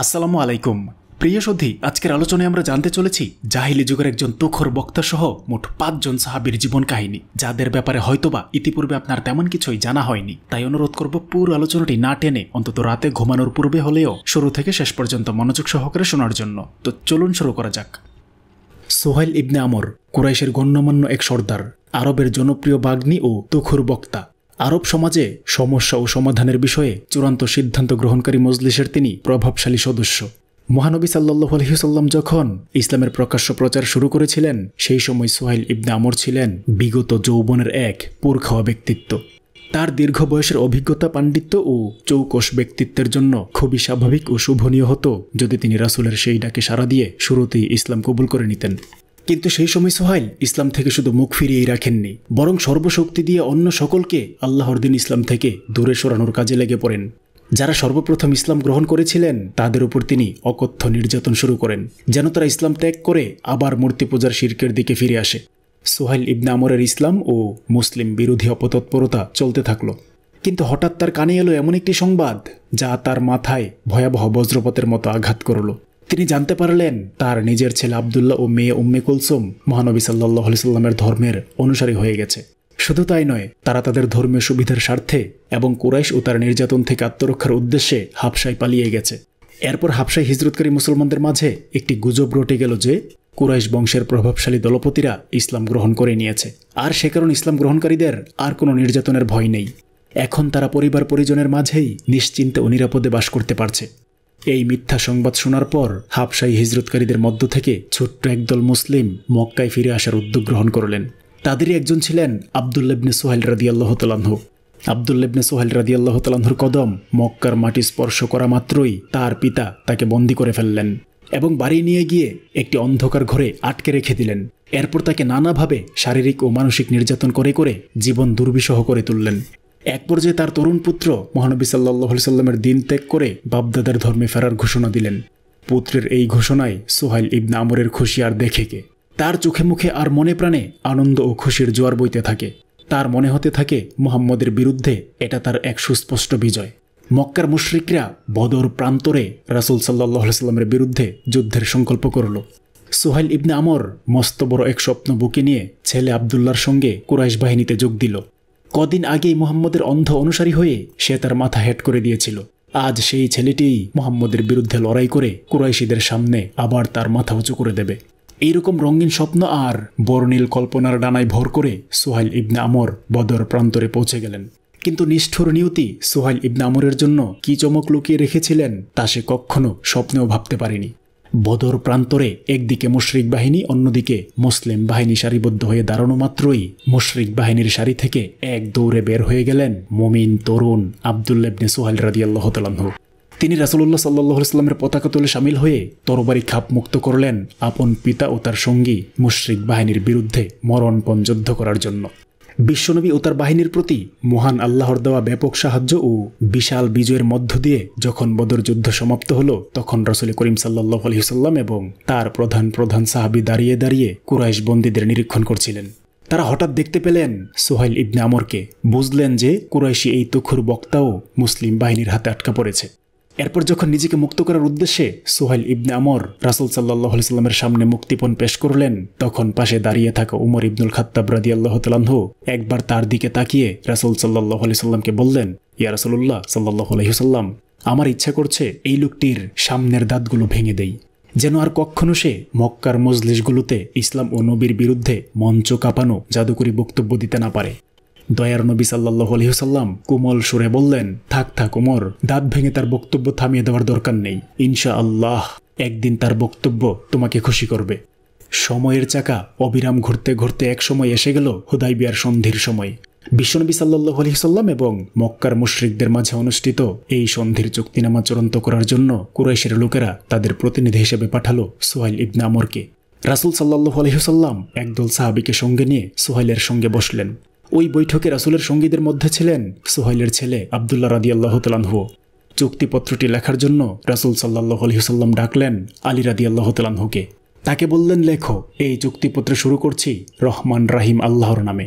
আসসালামু আলাইকুম প্রিয় সন্ধি আজকের আলোচনায় আমরা জানতে চলেছি জাহিলি যুগের একজন তুখর বক্তা সহ মোট পাঁচজন সাহাবির জীবন কাহিনী যাদের ব্যাপারে হয়তোবা ইতিপূর্বে আপনার তেমন কিছুই জানা হয়নি তাই অনুরোধ করব পুরো আলোচনাটি না টেনে অন্তত রাতে ঘুমানোর পূর্বে হলেও শুরু থেকে শেষ পর্যন্ত মনোযোগ সহকারে শোনার জন্য তো চলুন শুরু করা যাক সোহেল ইবনে আমর কুরাইশের গণ্যমান্য এক সর্দার আরবের জনপ্রিয় বাগ্নি ও তুখুর বক্তা আরব সমাজে সমস্যা ও সমাধানের বিষয়ে চূড়ান্ত সিদ্ধান্ত গ্রহণকারী মজলিসের তিনি প্রভাবশালী সদস্য মহানবী সাল্লাহ আলহিউসাল্লাম যখন ইসলামের প্রকাশ্য প্রচার শুরু করেছিলেন সেই সময় সোহাইল ইবনে আমর ছিলেন বিগত যৌবনের এক পুরখাওয়া ব্যক্তিত্ব তার দীর্ঘ বয়সের অভিজ্ঞতা পাণ্ডিত্য ও চৌকস ব্যক্তিত্বের জন্য খুবই স্বাভাবিক ও শোভনীয় হতো যদি তিনি রাসুলের সেই ডাকে সাড়া দিয়ে শুরুতেই ইসলাম কবুল করে নিতেন কিন্তু সেই সময় সোহাইল ইসলাম থেকে শুধু মুখ ফিরিয়েই রাখেননি বরং সর্বশক্তি দিয়ে অন্য সকলকে আল্লাহর দিন ইসলাম থেকে দূরে সরানোর কাজে লেগে পড়েন যারা সর্বপ্রথম ইসলাম গ্রহণ করেছিলেন তাদের উপর তিনি অকথ্য নির্যাতন শুরু করেন যেন তারা ইসলাম ত্যাগ করে আবার মূর্তি পূজার শির্কের দিকে ফিরে আসে সোহাইল ইবনে আমরের ইসলাম ও মুসলিম বিরোধী অপতৎপরতা চলতে থাকল কিন্তু হঠাৎ তার কানে এলো এমন একটি সংবাদ যা তার মাথায় ভয়াবহ বজ্রপথের মতো আঘাত করল তিনি জানতে পারলেন তার নিজের ছেলে আবদুল্লাহ ও মেয়ে উম্মে কুলসুম মহানবী সাল্লাহ সাল্লামের ধর্মের অনুসারী হয়ে গেছে শুধু তাই নয় তারা তাদের ধর্মীয় সুবিধার স্বার্থে এবং কুরাইশ ও তার নির্যাতন থেকে আত্মরক্ষার উদ্দেশ্যে হাফসায় পালিয়ে গেছে এরপর হাফসায় হিজরতকারী মুসলমানদের মাঝে একটি গুজব রটে গেল যে কুরাইশ বংশের প্রভাবশালী দলপতিরা ইসলাম গ্রহণ করে নিয়েছে আর সে কারণে ইসলাম গ্রহণকারীদের আর কোনো নির্যাতনের ভয় নেই এখন তারা পরিবার পরিজনের মাঝেই নিশ্চিন্তে ও নিরাপদে বাস করতে পারছে এই মিথ্যা সংবাদ শোনার পর হাফসাই হিজরতকারীদের মধ্য থেকে ছোট্ট একদল মুসলিম মক্কায় ফিরে আসার উদ্যোগ গ্রহণ করলেন তাদেরই একজন ছিলেন আবদুল্লেবনে সোহেল রাদিয়াল্লাহ তালাহ আবদুল্লেবনে সোহেল রাদিয়াল্লাহ তালাহুর কদম মক্কার মাটি স্পর্শ করা মাত্রই তার পিতা তাকে বন্দি করে ফেললেন এবং বাড়ি নিয়ে গিয়ে একটি অন্ধকার ঘরে আটকে রেখে দিলেন এরপর তাকে নানাভাবে শারীরিক ও মানসিক নির্যাতন করে করে জীবন দুর্বিষহ করে তুললেন এক পর্যায়ে তার তরুণ পুত্র মহানবী সাল্লাহ সাল্লামের দিন ত্যাগ করে বাপদাদার ধর্মে ফেরার ঘোষণা দিলেন পুত্রের এই ঘোষণায় সোহাইল ইবনা আমরের খুশি আর দেখে কে তার চোখে মুখে আর মনে প্রাণে আনন্দ ও খুশির জোয়ার বইতে থাকে তার মনে হতে থাকে মোহাম্মদের বিরুদ্ধে এটা তার এক সুস্পষ্ট বিজয় মক্কার মুশ্রিকরা বদর প্রান্তরে রাসুল সাল্লাহ সাল্লামের বিরুদ্ধে যুদ্ধের সংকল্প করল সোহাইল ইবনে আমর মস্ত বড় এক স্বপ্ন বুকে নিয়ে ছেলে আবদুল্লার সঙ্গে কুরাইশ বাহিনীতে যোগ দিল কদিন আগেই মোহাম্মদের অন্ধ অনুসারী হয়ে সে তার মাথা হেট করে দিয়েছিল আজ সেই ছেলেটিই মোহাম্মদের বিরুদ্ধে লড়াই করে কুরাইশিদের সামনে আবার তার মাথা উঁচু করে দেবে এইরকম রঙিন স্বপ্ন আর বর্ণিল কল্পনার ডানায় ভর করে সোহাইল ইবনে আমর বদর প্রান্তরে পৌঁছে গেলেন কিন্তু নিষ্ঠুর নিয়তি সোহাইল ইবনে আমরের জন্য কি চমক লুকিয়ে রেখেছিলেন তা সে কখনো স্বপ্নেও ভাবতে পারেনি বদর প্রান্তরে একদিকে মুশরিক বাহিনী অন্যদিকে মুসলিম বাহিনী সারিবদ্ধ হয়ে দাঁড়ানো মাত্রই মুশরিক বাহিনীর সারি থেকে এক দৌড়ে বের হয়ে গেলেন মুমিন তরুণ আবদুল্লাবনে সোহাইল রাজিয়াল্লাহ তালাহু তিনি রাসুল্লাহ সাল্লাহ ইসলামের পতাকা তুলে সামিল হয়ে তরবারি খাপ মুক্ত করলেন আপন পিতা ও তার সঙ্গী মুশরিক বাহিনীর বিরুদ্ধে মরণপণ যুদ্ধ করার জন্য বিশ্বনবী ও তার বাহিনীর প্রতি মহান আল্লাহর দেওয়া ব্যাপক সাহায্য ও বিশাল বিজয়ের মধ্য দিয়ে যখন বদর যুদ্ধ সমাপ্ত হল তখন রসুল করিম সাল্লাহ আলহিসাল্লাম এবং তার প্রধান প্রধান সাহাবি দাঁড়িয়ে দাঁড়িয়ে কুরাইশ বন্দীদের নিরীক্ষণ করছিলেন তারা হঠাৎ দেখতে পেলেন সোহাইল ইবনে আমরকে বুঝলেন যে কুরাইশি এই তুখুর বক্তাও মুসলিম বাহিনীর হাতে আটকা পড়েছে এরপর যখন নিজেকে মুক্ত করার উদ্দেশ্যে সোহাইল ইবনে আমর রাসুল সাল্লাহ সাল্লামের সামনে মুক্তিপণ পেশ করলেন তখন পাশে দাঁড়িয়ে থাকা উমর ইবনুল খাত্তাব রাদি আল্লাহ তালাহু একবার তার দিকে তাকিয়ে রাসুল সাল্লাহ সাল্লামকে বললেন ইয়া রাসুল্লাহ সাল্লাহ আলহিহসাল্লাম আমার ইচ্ছা করছে এই লোকটির সামনের দাঁতগুলো ভেঙে দেই যেন আর কখনো সে মক্কার মজলিসগুলোতে ইসলাম ও নবীর বিরুদ্ধে মঞ্চ কাঁপানো জাদুকরী বক্তব্য দিতে না পারে দয়ার নবী সাল্লাহ আলহিহসাল্লাম কোমল সুরে বললেন থাক থাক ওমর দাঁত ভেঙে তার বক্তব্য থামিয়ে দেওয়ার দরকার নেই ইনশা আল্লাহ একদিন তার বক্তব্য তোমাকে খুশি করবে সময়ের চাকা অবিরাম ঘুরতে ঘুরতে এক সময় এসে গেল হুদাইবিয়ার সন্ধির সময় বিশ্বনবী সাল্লাহ আলহিহসাল্লাম এবং মক্কার মুশরিকদের মাঝে অনুষ্ঠিত এই সন্ধির চুক্তিনামা চূড়ান্ত করার জন্য কুরাইশের লোকেরা তাদের প্রতিনিধি হিসেবে পাঠালো সোহাইল ইবনামরকে রাসুল সাল্লাহ আলহিহসাল্লাম একদল সাহাবিকে সঙ্গে নিয়ে সোহাইলের সঙ্গে বসলেন ওই বৈঠকে রাসুলের সঙ্গীদের মধ্যে ছিলেন সোহাইলের ছেলে আবদুল্লাহ রাদি আল্লাহ তালানহু চুক্তিপত্রটি লেখার জন্য রাসুল সাল্লাহ আলহিসাল্লাম ডাকলেন আলী রাদি আল্লাহ তালানহুকে তাকে বললেন লেখো এই চুক্তিপত্র শুরু করছি রহমান রাহিম আল্লাহর নামে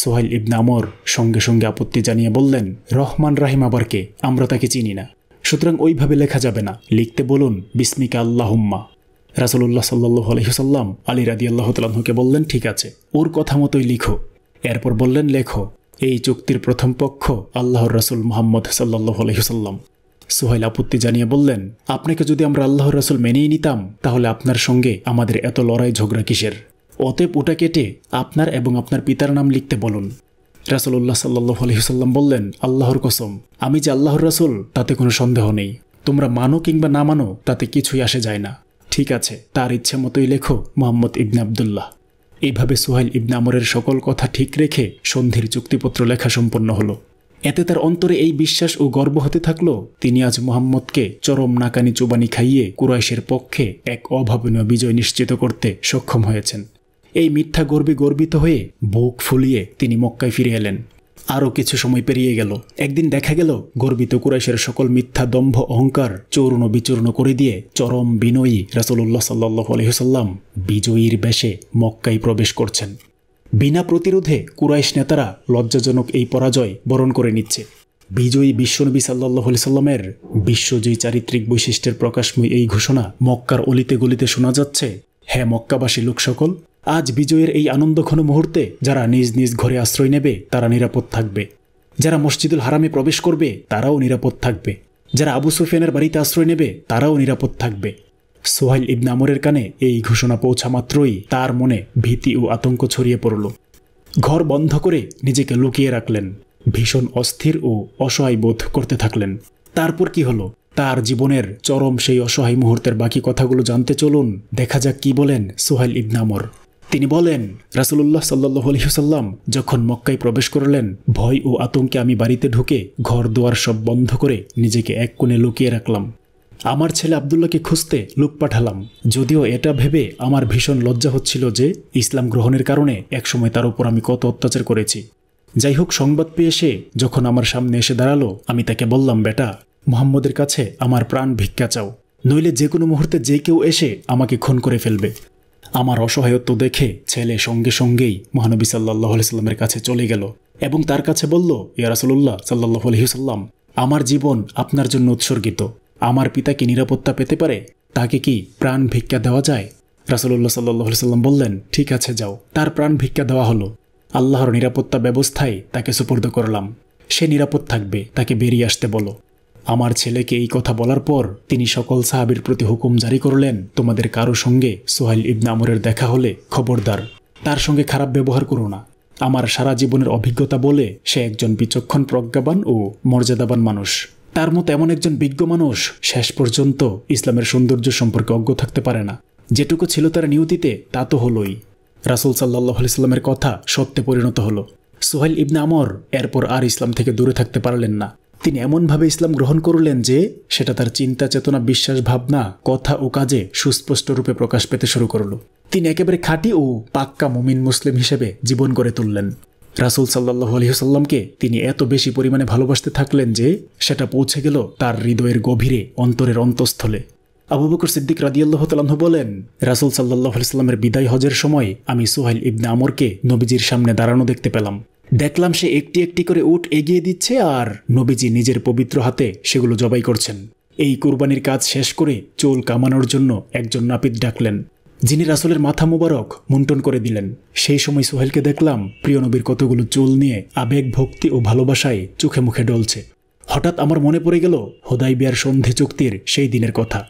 সোহাইল ইবনে আমর সঙ্গে সঙ্গে আপত্তি জানিয়ে বললেন রহমান রাহিম আবারকে আমরা তাকে চিনি না সুতরাং ওইভাবে লেখা যাবে না লিখতে বলুন বিসমিকা আল্লাহম্মা রাসুল্লাহ সাল্লাহ আলহিসাল্লাম আলী রাদি আল্লাহ তালাহুকে বললেন ঠিক আছে ওর কথা মতোই লিখো এরপর বললেন লেখো এই চুক্তির প্রথম পক্ষ আল্লাহর রসুল মোহাম্মদ সাল্লাহ আলহিসাল্লাম সোহেল আপত্তি জানিয়ে বললেন আপনাকে যদি আমরা আল্লাহর রসুল মেনেই নিতাম তাহলে আপনার সঙ্গে আমাদের এত লড়াই ঝগড়া কিসের অতএব ওটা কেটে আপনার এবং আপনার পিতার নাম লিখতে বলুন রাসুল্লাহ সাল্লাহ আলহিহ্লাম বললেন আল্লাহর কসম আমি যে আল্লাহর রাসুল তাতে কোনো সন্দেহ নেই তোমরা মানো কিংবা না মানো তাতে কিছুই আসে যায় না ঠিক আছে তার ইচ্ছে মতোই লেখো মোহাম্মদ ইবনে আবদুল্লাহ এইভাবে সোহাইল ইবনে আমরের সকল কথা ঠিক রেখে সন্ধির চুক্তিপত্র লেখা সম্পন্ন হলো এতে তার অন্তরে এই বিশ্বাস ও গর্ব হতে থাকলো তিনি আজ মোহাম্মদকে চরম নাকানি চুবানি খাইয়ে কুরাইশের পক্ষে এক অভাবনীয় বিজয় নিশ্চিত করতে সক্ষম হয়েছেন এই মিথ্যা গর্বে গর্বিত হয়ে বুক ফুলিয়ে তিনি মক্কায় ফিরে এলেন আরও কিছু সময় পেরিয়ে গেল একদিন দেখা গেল গর্বিত কুরাইশের সকল মিথ্যা দম্ভ অহংকার চূর্ণ বিচূর্ণ করে দিয়ে চরম বিনয়ী রাসুল্লাহ সাল্লাহ আলহিহসাল্লাম বিজয়ীর বেশে মক্কায় প্রবেশ করছেন বিনা প্রতিরোধে কুরাইশ নেতারা লজ্জাজনক এই পরাজয় বরণ করে নিচ্ছে বিজয়ী বিশ্বনবী সাল্লাহ সাল্লামের বিশ্বজয়ী চারিত্রিক বৈশিষ্ট্যের প্রকাশময় এই ঘোষণা মক্কার অলিতে গলিতে শোনা যাচ্ছে হ্যাঁ মক্কাবাসী লোক সকল আজ বিজয়ের এই আনন্দঘন মুহূর্তে যারা নিজ নিজ ঘরে আশ্রয় নেবে তারা নিরাপদ থাকবে যারা মসজিদুল হারামে প্রবেশ করবে তারাও নিরাপদ থাকবে যারা আবু সুফিয়ানের বাড়িতে আশ্রয় নেবে তারাও নিরাপদ থাকবে সোহাইল ইবনামরের কানে এই ঘোষণা পৌঁছা মাত্রই তার মনে ভীতি ও আতঙ্ক ছড়িয়ে পড়ল ঘর বন্ধ করে নিজেকে লুকিয়ে রাখলেন ভীষণ অস্থির ও অসহায় বোধ করতে থাকলেন তারপর কি হলো তার জীবনের চরম সেই অসহায় মুহূর্তের বাকি কথাগুলো জানতে চলুন দেখা যাক কি বলেন সোহাইল ইবনামর তিনি বলেন রাসুল্লাহ সাল্লাহ আলহিহসাল্লাম যখন মক্কায় প্রবেশ করলেন ভয় ও আতঙ্কে আমি বাড়িতে ঢুকে ঘর দোয়ার সব বন্ধ করে নিজেকে এক কোণে লুকিয়ে রাখলাম আমার ছেলে আবদুল্লাহকে খুঁজতে লোক পাঠালাম যদিও এটা ভেবে আমার ভীষণ লজ্জা হচ্ছিল যে ইসলাম গ্রহণের কারণে একসময় তার উপর আমি কত অত্যাচার করেছি যাই হোক সংবাদ পেয়ে এসে যখন আমার সামনে এসে দাঁড়ালো আমি তাকে বললাম বেটা মোহাম্মদের কাছে আমার প্রাণ ভিক্ষা চাও নইলে যে কোনো মুহূর্তে যে কেউ এসে আমাকে খুন করে ফেলবে আমার অসহায়ত্ব দেখে ছেলে সঙ্গে সঙ্গেই মহানবী সাল্লাহ আলাইস্লামের কাছে চলে গেল এবং তার কাছে বলল ইয়ারাসুল্লাহ সাল্লাহ আলহিউসাল্লাম আমার জীবন আপনার জন্য উৎসর্গিত আমার পিতাকে নিরাপত্তা পেতে পারে তাকে কি প্রাণ ভিক্ষা দেওয়া যায় রাসুল্লাহ সাল্লাহ সাল্লাম বললেন ঠিক আছে যাও তার প্রাণ ভিক্ষা দেওয়া হলো আল্লাহর নিরাপত্তা ব্যবস্থায় তাকে সুপর্দ করলাম সে নিরাপদ থাকবে তাকে বেরিয়ে আসতে বলো আমার ছেলেকে এই কথা বলার পর তিনি সকল সাহাবির প্রতি হুকুম জারি করলেন তোমাদের কারো সঙ্গে সোহাইল ইবনা আমরের দেখা হলে খবরদার তার সঙ্গে খারাপ ব্যবহার করো না আমার সারা জীবনের অভিজ্ঞতা বলে সে একজন বিচক্ষণ প্রজ্ঞাবান ও মর্যাদাবান মানুষ তার মতো এমন একজন বিজ্ঞ মানুষ শেষ পর্যন্ত ইসলামের সৌন্দর্য সম্পর্কে অজ্ঞ থাকতে পারে না যেটুকু ছিল তার নিয়তিতে তা তো হলই রাসুল সাল্লাহ ইসলামের কথা সত্যে পরিণত হলো সোহেল ইবনে আমর এরপর আর ইসলাম থেকে দূরে থাকতে পারলেন না তিনি এমনভাবে ইসলাম গ্রহণ করলেন যে সেটা তার চিন্তা চেতনা বিশ্বাস ভাবনা কথা ও কাজে সুস্পষ্ট রূপে প্রকাশ পেতে শুরু করল তিনি একেবারে খাঁটি ও পাক্কা মুমিন মুসলিম হিসেবে জীবন গড়ে তুললেন রাসুল সাল্লাহ আলহিহসাল্লামকে তিনি এত বেশি পরিমাণে ভালোবাসতে থাকলেন যে সেটা পৌঁছে গেল তার হৃদয়ের গভীরে অন্তরের অন্তঃস্থলে আবু বকর সিদ্দিক রাদিয়াল্লাহ তালাহ বলেন রাসুল সাল্লাহ আলিয়াল্লামের বিদায় হজের সময় আমি সোহাইল ইবনে আমরকে নবীজির সামনে দাঁড়ানো দেখতে পেলাম দেখলাম সে একটি একটি করে উট এগিয়ে দিচ্ছে আর নবীজি নিজের পবিত্র হাতে সেগুলো জবাই করছেন এই কোরবানির কাজ শেষ করে চোল কামানোর জন্য একজন নাপিত ডাকলেন যিনি রাসুলের মাথা মোবারক মুন্টন করে দিলেন সেই সময় সোহেলকে দেখলাম প্রিয় নবীর কতগুলো চোল নিয়ে আবেগ ভক্তি ও ভালোবাসায় চোখে মুখে ডলছে হঠাৎ আমার মনে পড়ে গেল হোদাই বিয়ার সন্ধে চুক্তির সেই দিনের কথা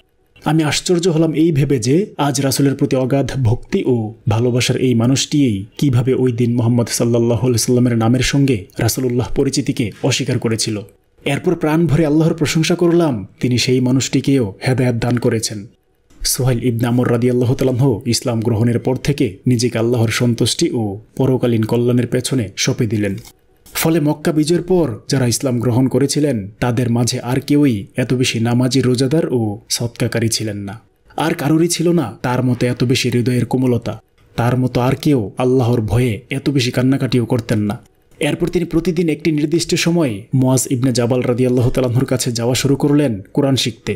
আমি আশ্চর্য হলাম এই ভেবে যে আজ রাসুলের প্রতি অগাধ ভক্তি ও ভালোবাসার এই মানুষটিই কিভাবে ওই দিন মোহাম্মদ সাল্লাহ সাল্লামের নামের সঙ্গে রাসুলুল্লাহ পরিচিতিকে অস্বীকার করেছিল এরপর প্রাণ ভরে আল্লাহর প্রশংসা করলাম তিনি সেই মানুষটিকেও হেদায়াত দান করেছেন সোহাইল ইবনে রাদি আল্লাহ তালাহ ইসলাম গ্রহণের পর থেকে নিজেকে আল্লাহর সন্তুষ্টি ও পরকালীন কল্যাণের পেছনে সঁপে দিলেন ফলে মক্কা বিজয়ের পর যারা ইসলাম গ্রহণ করেছিলেন তাদের মাঝে আর কেউই এত বেশি নামাজি রোজাদার ও সৎকাকারী ছিলেন না আর কারোরই ছিল না তার মতো এত বেশি হৃদয়ের কোমলতা তার মতো আর কেউ আল্লাহর ভয়ে এত বেশি কান্নাকাটিও করতেন না এরপর তিনি প্রতিদিন একটি নির্দিষ্ট সময়ে মোয়াজ ইবনে জাবাল রাদি আল্লাহ তালাহুর কাছে যাওয়া শুরু করলেন কোরআন শিখতে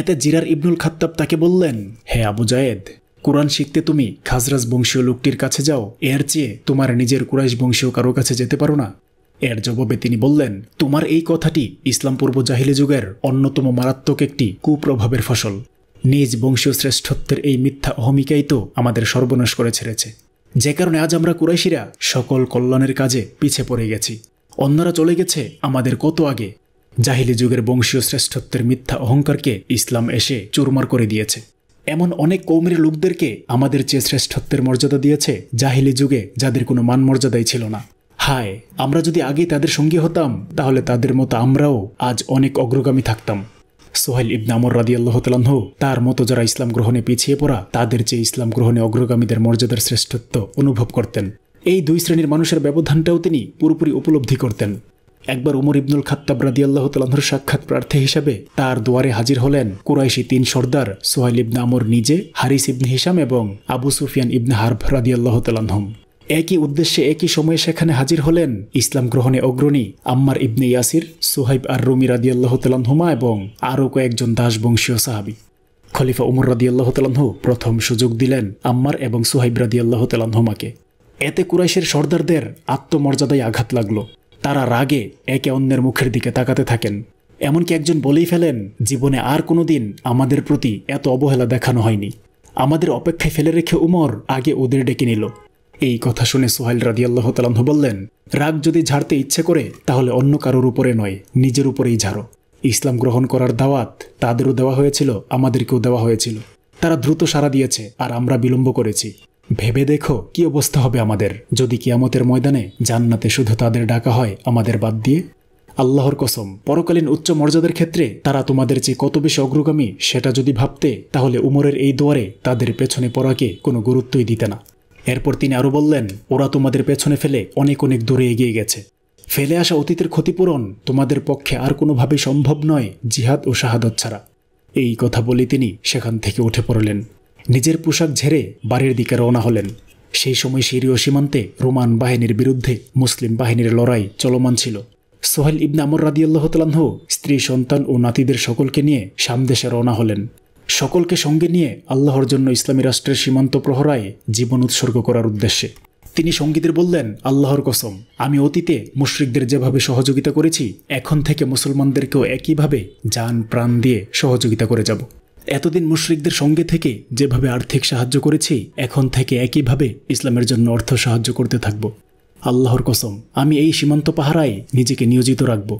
এতে জিরার ইবনুল খাত্তাব তাকে বললেন হে আবু জায়েদ কোরআন শিখতে তুমি খাজরাজ বংশীয় লোকটির কাছে যাও এর চেয়ে তোমার নিজের কুরাইশ বংশীয় কারো কাছে যেতে পারো না এর জবাবে তিনি বললেন তোমার এই কথাটি ইসলাম পূর্ব জাহিলি যুগের অন্যতম মারাত্মক একটি কুপ্রভাবের ফসল নিজ বংশীয় শ্রেষ্ঠত্বের এই মিথ্যা অহমিকাই তো আমাদের সর্বনাশ করে ছেড়েছে যে কারণে আজ আমরা কুরাইশিরা সকল কল্যাণের কাজে পিছে পড়ে গেছি অন্যরা চলে গেছে আমাদের কত আগে জাহিলি যুগের বংশীয় শ্রেষ্ঠত্বের মিথ্যা অহংকারকে ইসলাম এসে চুরমার করে দিয়েছে এমন অনেক কৌমের লোকদেরকে আমাদের চেয়ে শ্রেষ্ঠত্বের মর্যাদা দিয়েছে জাহিলি যুগে যাদের কোনো মান মর্যাদাই ছিল না হায় আমরা যদি আগে তাদের সঙ্গী হতাম তাহলে তাদের মতো আমরাও আজ অনেক অগ্রগামী থাকতাম সোহেল ইবনে আমর রাদি আল্লাহ তালাহ তার মতো যারা ইসলাম গ্রহণে পিছিয়ে পড়া তাদের যে ইসলাম গ্রহণে অগ্রগামীদের মর্যাদার শ্রেষ্ঠত্ব অনুভব করতেন এই দুই শ্রেণীর মানুষের ব্যবধানটাও তিনি পুরোপুরি উপলব্ধি করতেন একবার উমর ইবনুল খাত্তাব রাদি আল্লাহ তালাহর সাক্ষাৎ প্রার্থী হিসাবে তার দুয়ারে হাজির হলেন কুরাইশি তিন সর্দার সোহেল ইবনামর আমর নিজে হারিস ইবনে হিসাম এবং আবু সুফিয়ান ইবনে হার্ভ রাদি আল্লাহ তালাহম একই উদ্দেশ্যে একই সময়ে সেখানে হাজির হলেন ইসলাম গ্রহণে অগ্রণী আম্মার ইবনে ইয়াসির সোহাইব আর রুমি রাদিয়াল্লাহ তালহুমা এবং আরও কয়েকজন দাসবংশীয় সাহাবি খলিফা উমর রাদিয়াল্লাহ তালহু প্রথম সুযোগ দিলেন আম্মার এবং সোহাইব রাদিয়াল্লাহ তালহুমাকে এতে কুরাইশের সর্দারদের আত্মমর্যাদায় আঘাত লাগল তারা রাগে একে অন্যের মুখের দিকে তাকাতে থাকেন এমনকি একজন বলেই ফেলেন জীবনে আর কোনো দিন আমাদের প্রতি এত অবহেলা দেখানো হয়নি আমাদের অপেক্ষায় ফেলে রেখে উমর আগে ওদের ডেকে নিল এই কথা শুনে সোহাইল রাদিয়াল্লাহ তালাহ বললেন রাগ যদি ঝাড়তে ইচ্ছে করে তাহলে অন্য কারোর উপরে নয় নিজের উপরেই ঝাড়ো ইসলাম গ্রহণ করার দাওয়াত তাদেরও দেওয়া হয়েছিল আমাদেরকেও দেওয়া হয়েছিল তারা দ্রুত সাড়া দিয়েছে আর আমরা বিলম্ব করেছি ভেবে দেখো কি অবস্থা হবে আমাদের যদি কিয়ামতের ময়দানে জান্নাতে শুধু তাদের ডাকা হয় আমাদের বাদ দিয়ে আল্লাহর কসম পরকালীন উচ্চ মর্যাদার ক্ষেত্রে তারা তোমাদের চেয়ে কত বেশি অগ্রগামী সেটা যদি ভাবতে তাহলে উমরের এই দোয়ারে তাদের পেছনে পড়াকে কোনো গুরুত্বই দিতে না এরপর তিনি আরও বললেন ওরা তোমাদের পেছনে ফেলে অনেক অনেক দূরে এগিয়ে গেছে ফেলে আসা অতীতের ক্ষতিপূরণ তোমাদের পক্ষে আর কোনোভাবে সম্ভব নয় জিহাদ ও শাহাদত ছাড়া এই কথা বলে তিনি সেখান থেকে উঠে পড়লেন নিজের পোশাক ঝেড়ে বাড়ির দিকে রওনা হলেন সেই সময় সিরীয় সীমান্তে রোমান বাহিনীর বিরুদ্ধে মুসলিম বাহিনীর লড়াই চলমান ছিল সোহেল ইবনে আমর রাদিয়াল্লাহ তালাহ স্ত্রী সন্তান ও নাতিদের সকলকে নিয়ে সামদেশে রওনা হলেন সকলকে সঙ্গে নিয়ে আল্লাহর জন্য ইসলামী রাষ্ট্রের সীমান্ত প্রহরায় জীবন উৎসর্গ করার উদ্দেশ্যে তিনি সঙ্গীদের বললেন আল্লাহর কসম আমি অতীতে মুশ্রিকদের যেভাবে সহযোগিতা করেছি এখন থেকে মুসলমানদেরকেও একইভাবে যান প্রাণ দিয়ে সহযোগিতা করে যাব এতদিন মুশ্রিকদের সঙ্গে থেকে যেভাবে আর্থিক সাহায্য করেছি এখন থেকে একইভাবে ইসলামের জন্য অর্থ সাহায্য করতে থাকব আল্লাহর কসম আমি এই সীমান্ত পাহারায় নিজেকে নিয়োজিত রাখব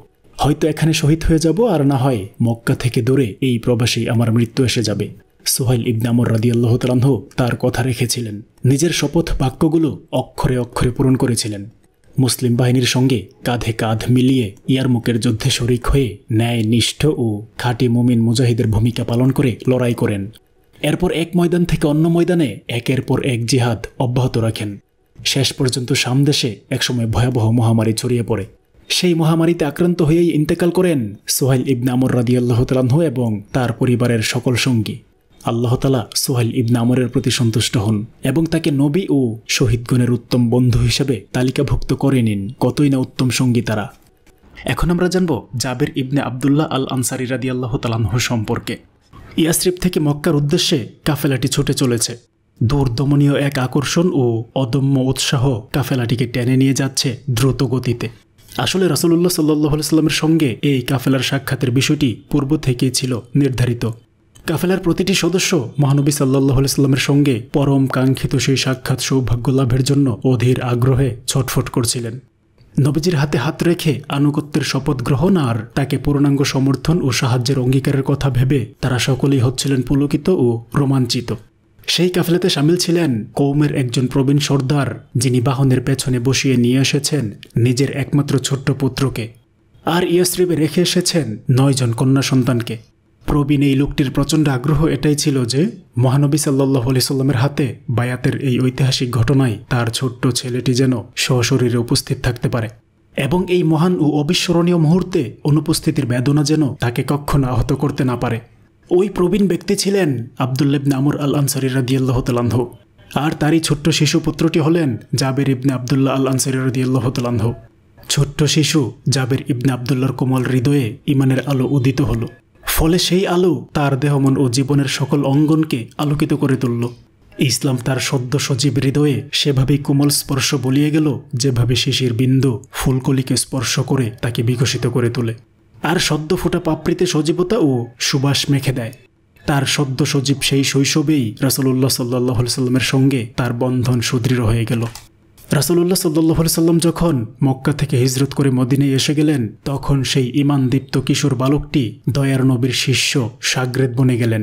হয়তো এখানে শহীদ হয়ে যাব আর না হয় মক্কা থেকে দূরে এই প্রবাসেই আমার মৃত্যু এসে যাবে সোহাইল ইবনামর রাদিয়াল্লাহ তালাহ তার কথা রেখেছিলেন নিজের শপথ বাক্যগুলো অক্ষরে অক্ষরে পূরণ করেছিলেন মুসলিম বাহিনীর সঙ্গে কাঁধে কাঁধ মিলিয়ে ইয়ারমুকের যুদ্ধে শরিক হয়ে ন্যায় নিষ্ঠ ও খাঁটি মুমিন মুজাহিদের ভূমিকা পালন করে লড়াই করেন এরপর এক ময়দান থেকে অন্য ময়দানে একের পর এক জিহাদ অব্যাহত রাখেন শেষ পর্যন্ত সামদেশে একসময় ভয়াবহ মহামারী ছড়িয়ে পড়ে সেই মহামারীতে আক্রান্ত হয়েই ইন্তেকাল করেন সোহাইল ইবনা আমর রাদি আল্লাহ তালাহ এবং তার পরিবারের সকল সঙ্গী আল্লাহতালা সোহাইল ইবনা আমরের প্রতি সন্তুষ্ট হন এবং তাকে নবী ও শহীদগণের উত্তম বন্ধু হিসেবে তালিকাভুক্ত করে নিন কতই না উত্তম সঙ্গী তারা এখন আমরা জানব জাবের ইবনে আবদুল্লাহ আল আনসারি রাদি আল্লাহ তালাহ সম্পর্কে ইয়াসরিফ থেকে মক্কার উদ্দেশ্যে কাফেলাটি ছুটে চলেছে দুর্দমনীয় এক আকর্ষণ ও অদম্য উৎসাহ কাফেলাটিকে টেনে নিয়ে যাচ্ছে দ্রুত গতিতে আসলে রাসুল্লাহ সাল্লাহ সাল্লামের সঙ্গে এই কাফেলার সাক্ষাতের বিষয়টি পূর্ব থেকেই ছিল নির্ধারিত কাফেলার প্রতিটি সদস্য মহানবী সাল্লাহ সাল্লামের সঙ্গে পরম কাঙ্ক্ষিত সেই সাক্ষাৎ সৌভাগ্য লাভের জন্য অধীর আগ্রহে ছটফট করছিলেন নবীজির হাতে হাত রেখে আনুগত্যের শপথ গ্রহণ আর তাকে পূর্ণাঙ্গ সমর্থন ও সাহায্যের অঙ্গীকারের কথা ভেবে তারা সকলেই হচ্ছিলেন পুলকিত ও রোমাঞ্চিত সেই কাফেলাতে সামিল ছিলেন কৌমের একজন প্রবীণ সর্দার যিনি বাহনের পেছনে বসিয়ে নিয়ে এসেছেন নিজের একমাত্র ছোট্ট পুত্রকে আর ইয়াসরিবে রেখে এসেছেন নয়জন কন্যা সন্তানকে প্রবীণ এই লোকটির প্রচণ্ড আগ্রহ এটাই ছিল যে মহানবী সাল্লাহ আলি সাল্লামের হাতে বায়াতের এই ঐতিহাসিক ঘটনায় তার ছোট্ট ছেলেটি যেন সশরীরে উপস্থিত থাকতে পারে এবং এই মহান ও অবিস্মরণীয় মুহূর্তে অনুপস্থিতির বেদনা যেন তাকে কক্ষণ আহত করতে না পারে ওই প্রবীণ ব্যক্তি ছিলেন আবদুল্লেব নামর আল আনসারি রাদিয়াল্লাহ তালান্ধ আর তারই ছোট্ট শিশু পুত্রটি হলেন জাবের ইবনে আবদুল্লাহ আল আনসারি রাদিয়াল্লাহ তালান্ধ ছোট্ট শিশু জাবের ইবনে আবদুল্লার কোমল হৃদয়ে ইমানের আলো উদিত হল ফলে সেই আলো তার দেহমন ও জীবনের সকল অঙ্গনকে আলোকিত করে তুলল ইসলাম তার সদ্য সজীব হৃদয়ে সেভাবেই কোমল স্পর্শ বলিয়ে গেল যেভাবে শিশির বিন্দু ফুলকলিকে স্পর্শ করে তাকে বিকশিত করে তোলে আর সদ্য ফোটা পাপড়িতে সজীবতা ও সুবাস মেখে দেয় তার সদ্য সজীব সেই শৈশবেই রাসলুল্লাহ সাল্লাহ সাল্লামের সঙ্গে তার বন্ধন সুদৃঢ় হয়ে গেল রাসলুল্লাহ সাল্লাহ সাল্লাম যখন মক্কা থেকে হিজরত করে মদিনে এসে গেলেন তখন সেই ইমানদীপ্ত কিশোর বালকটি দয়ার নবীর শিষ্য সাগ্রেদ বনে গেলেন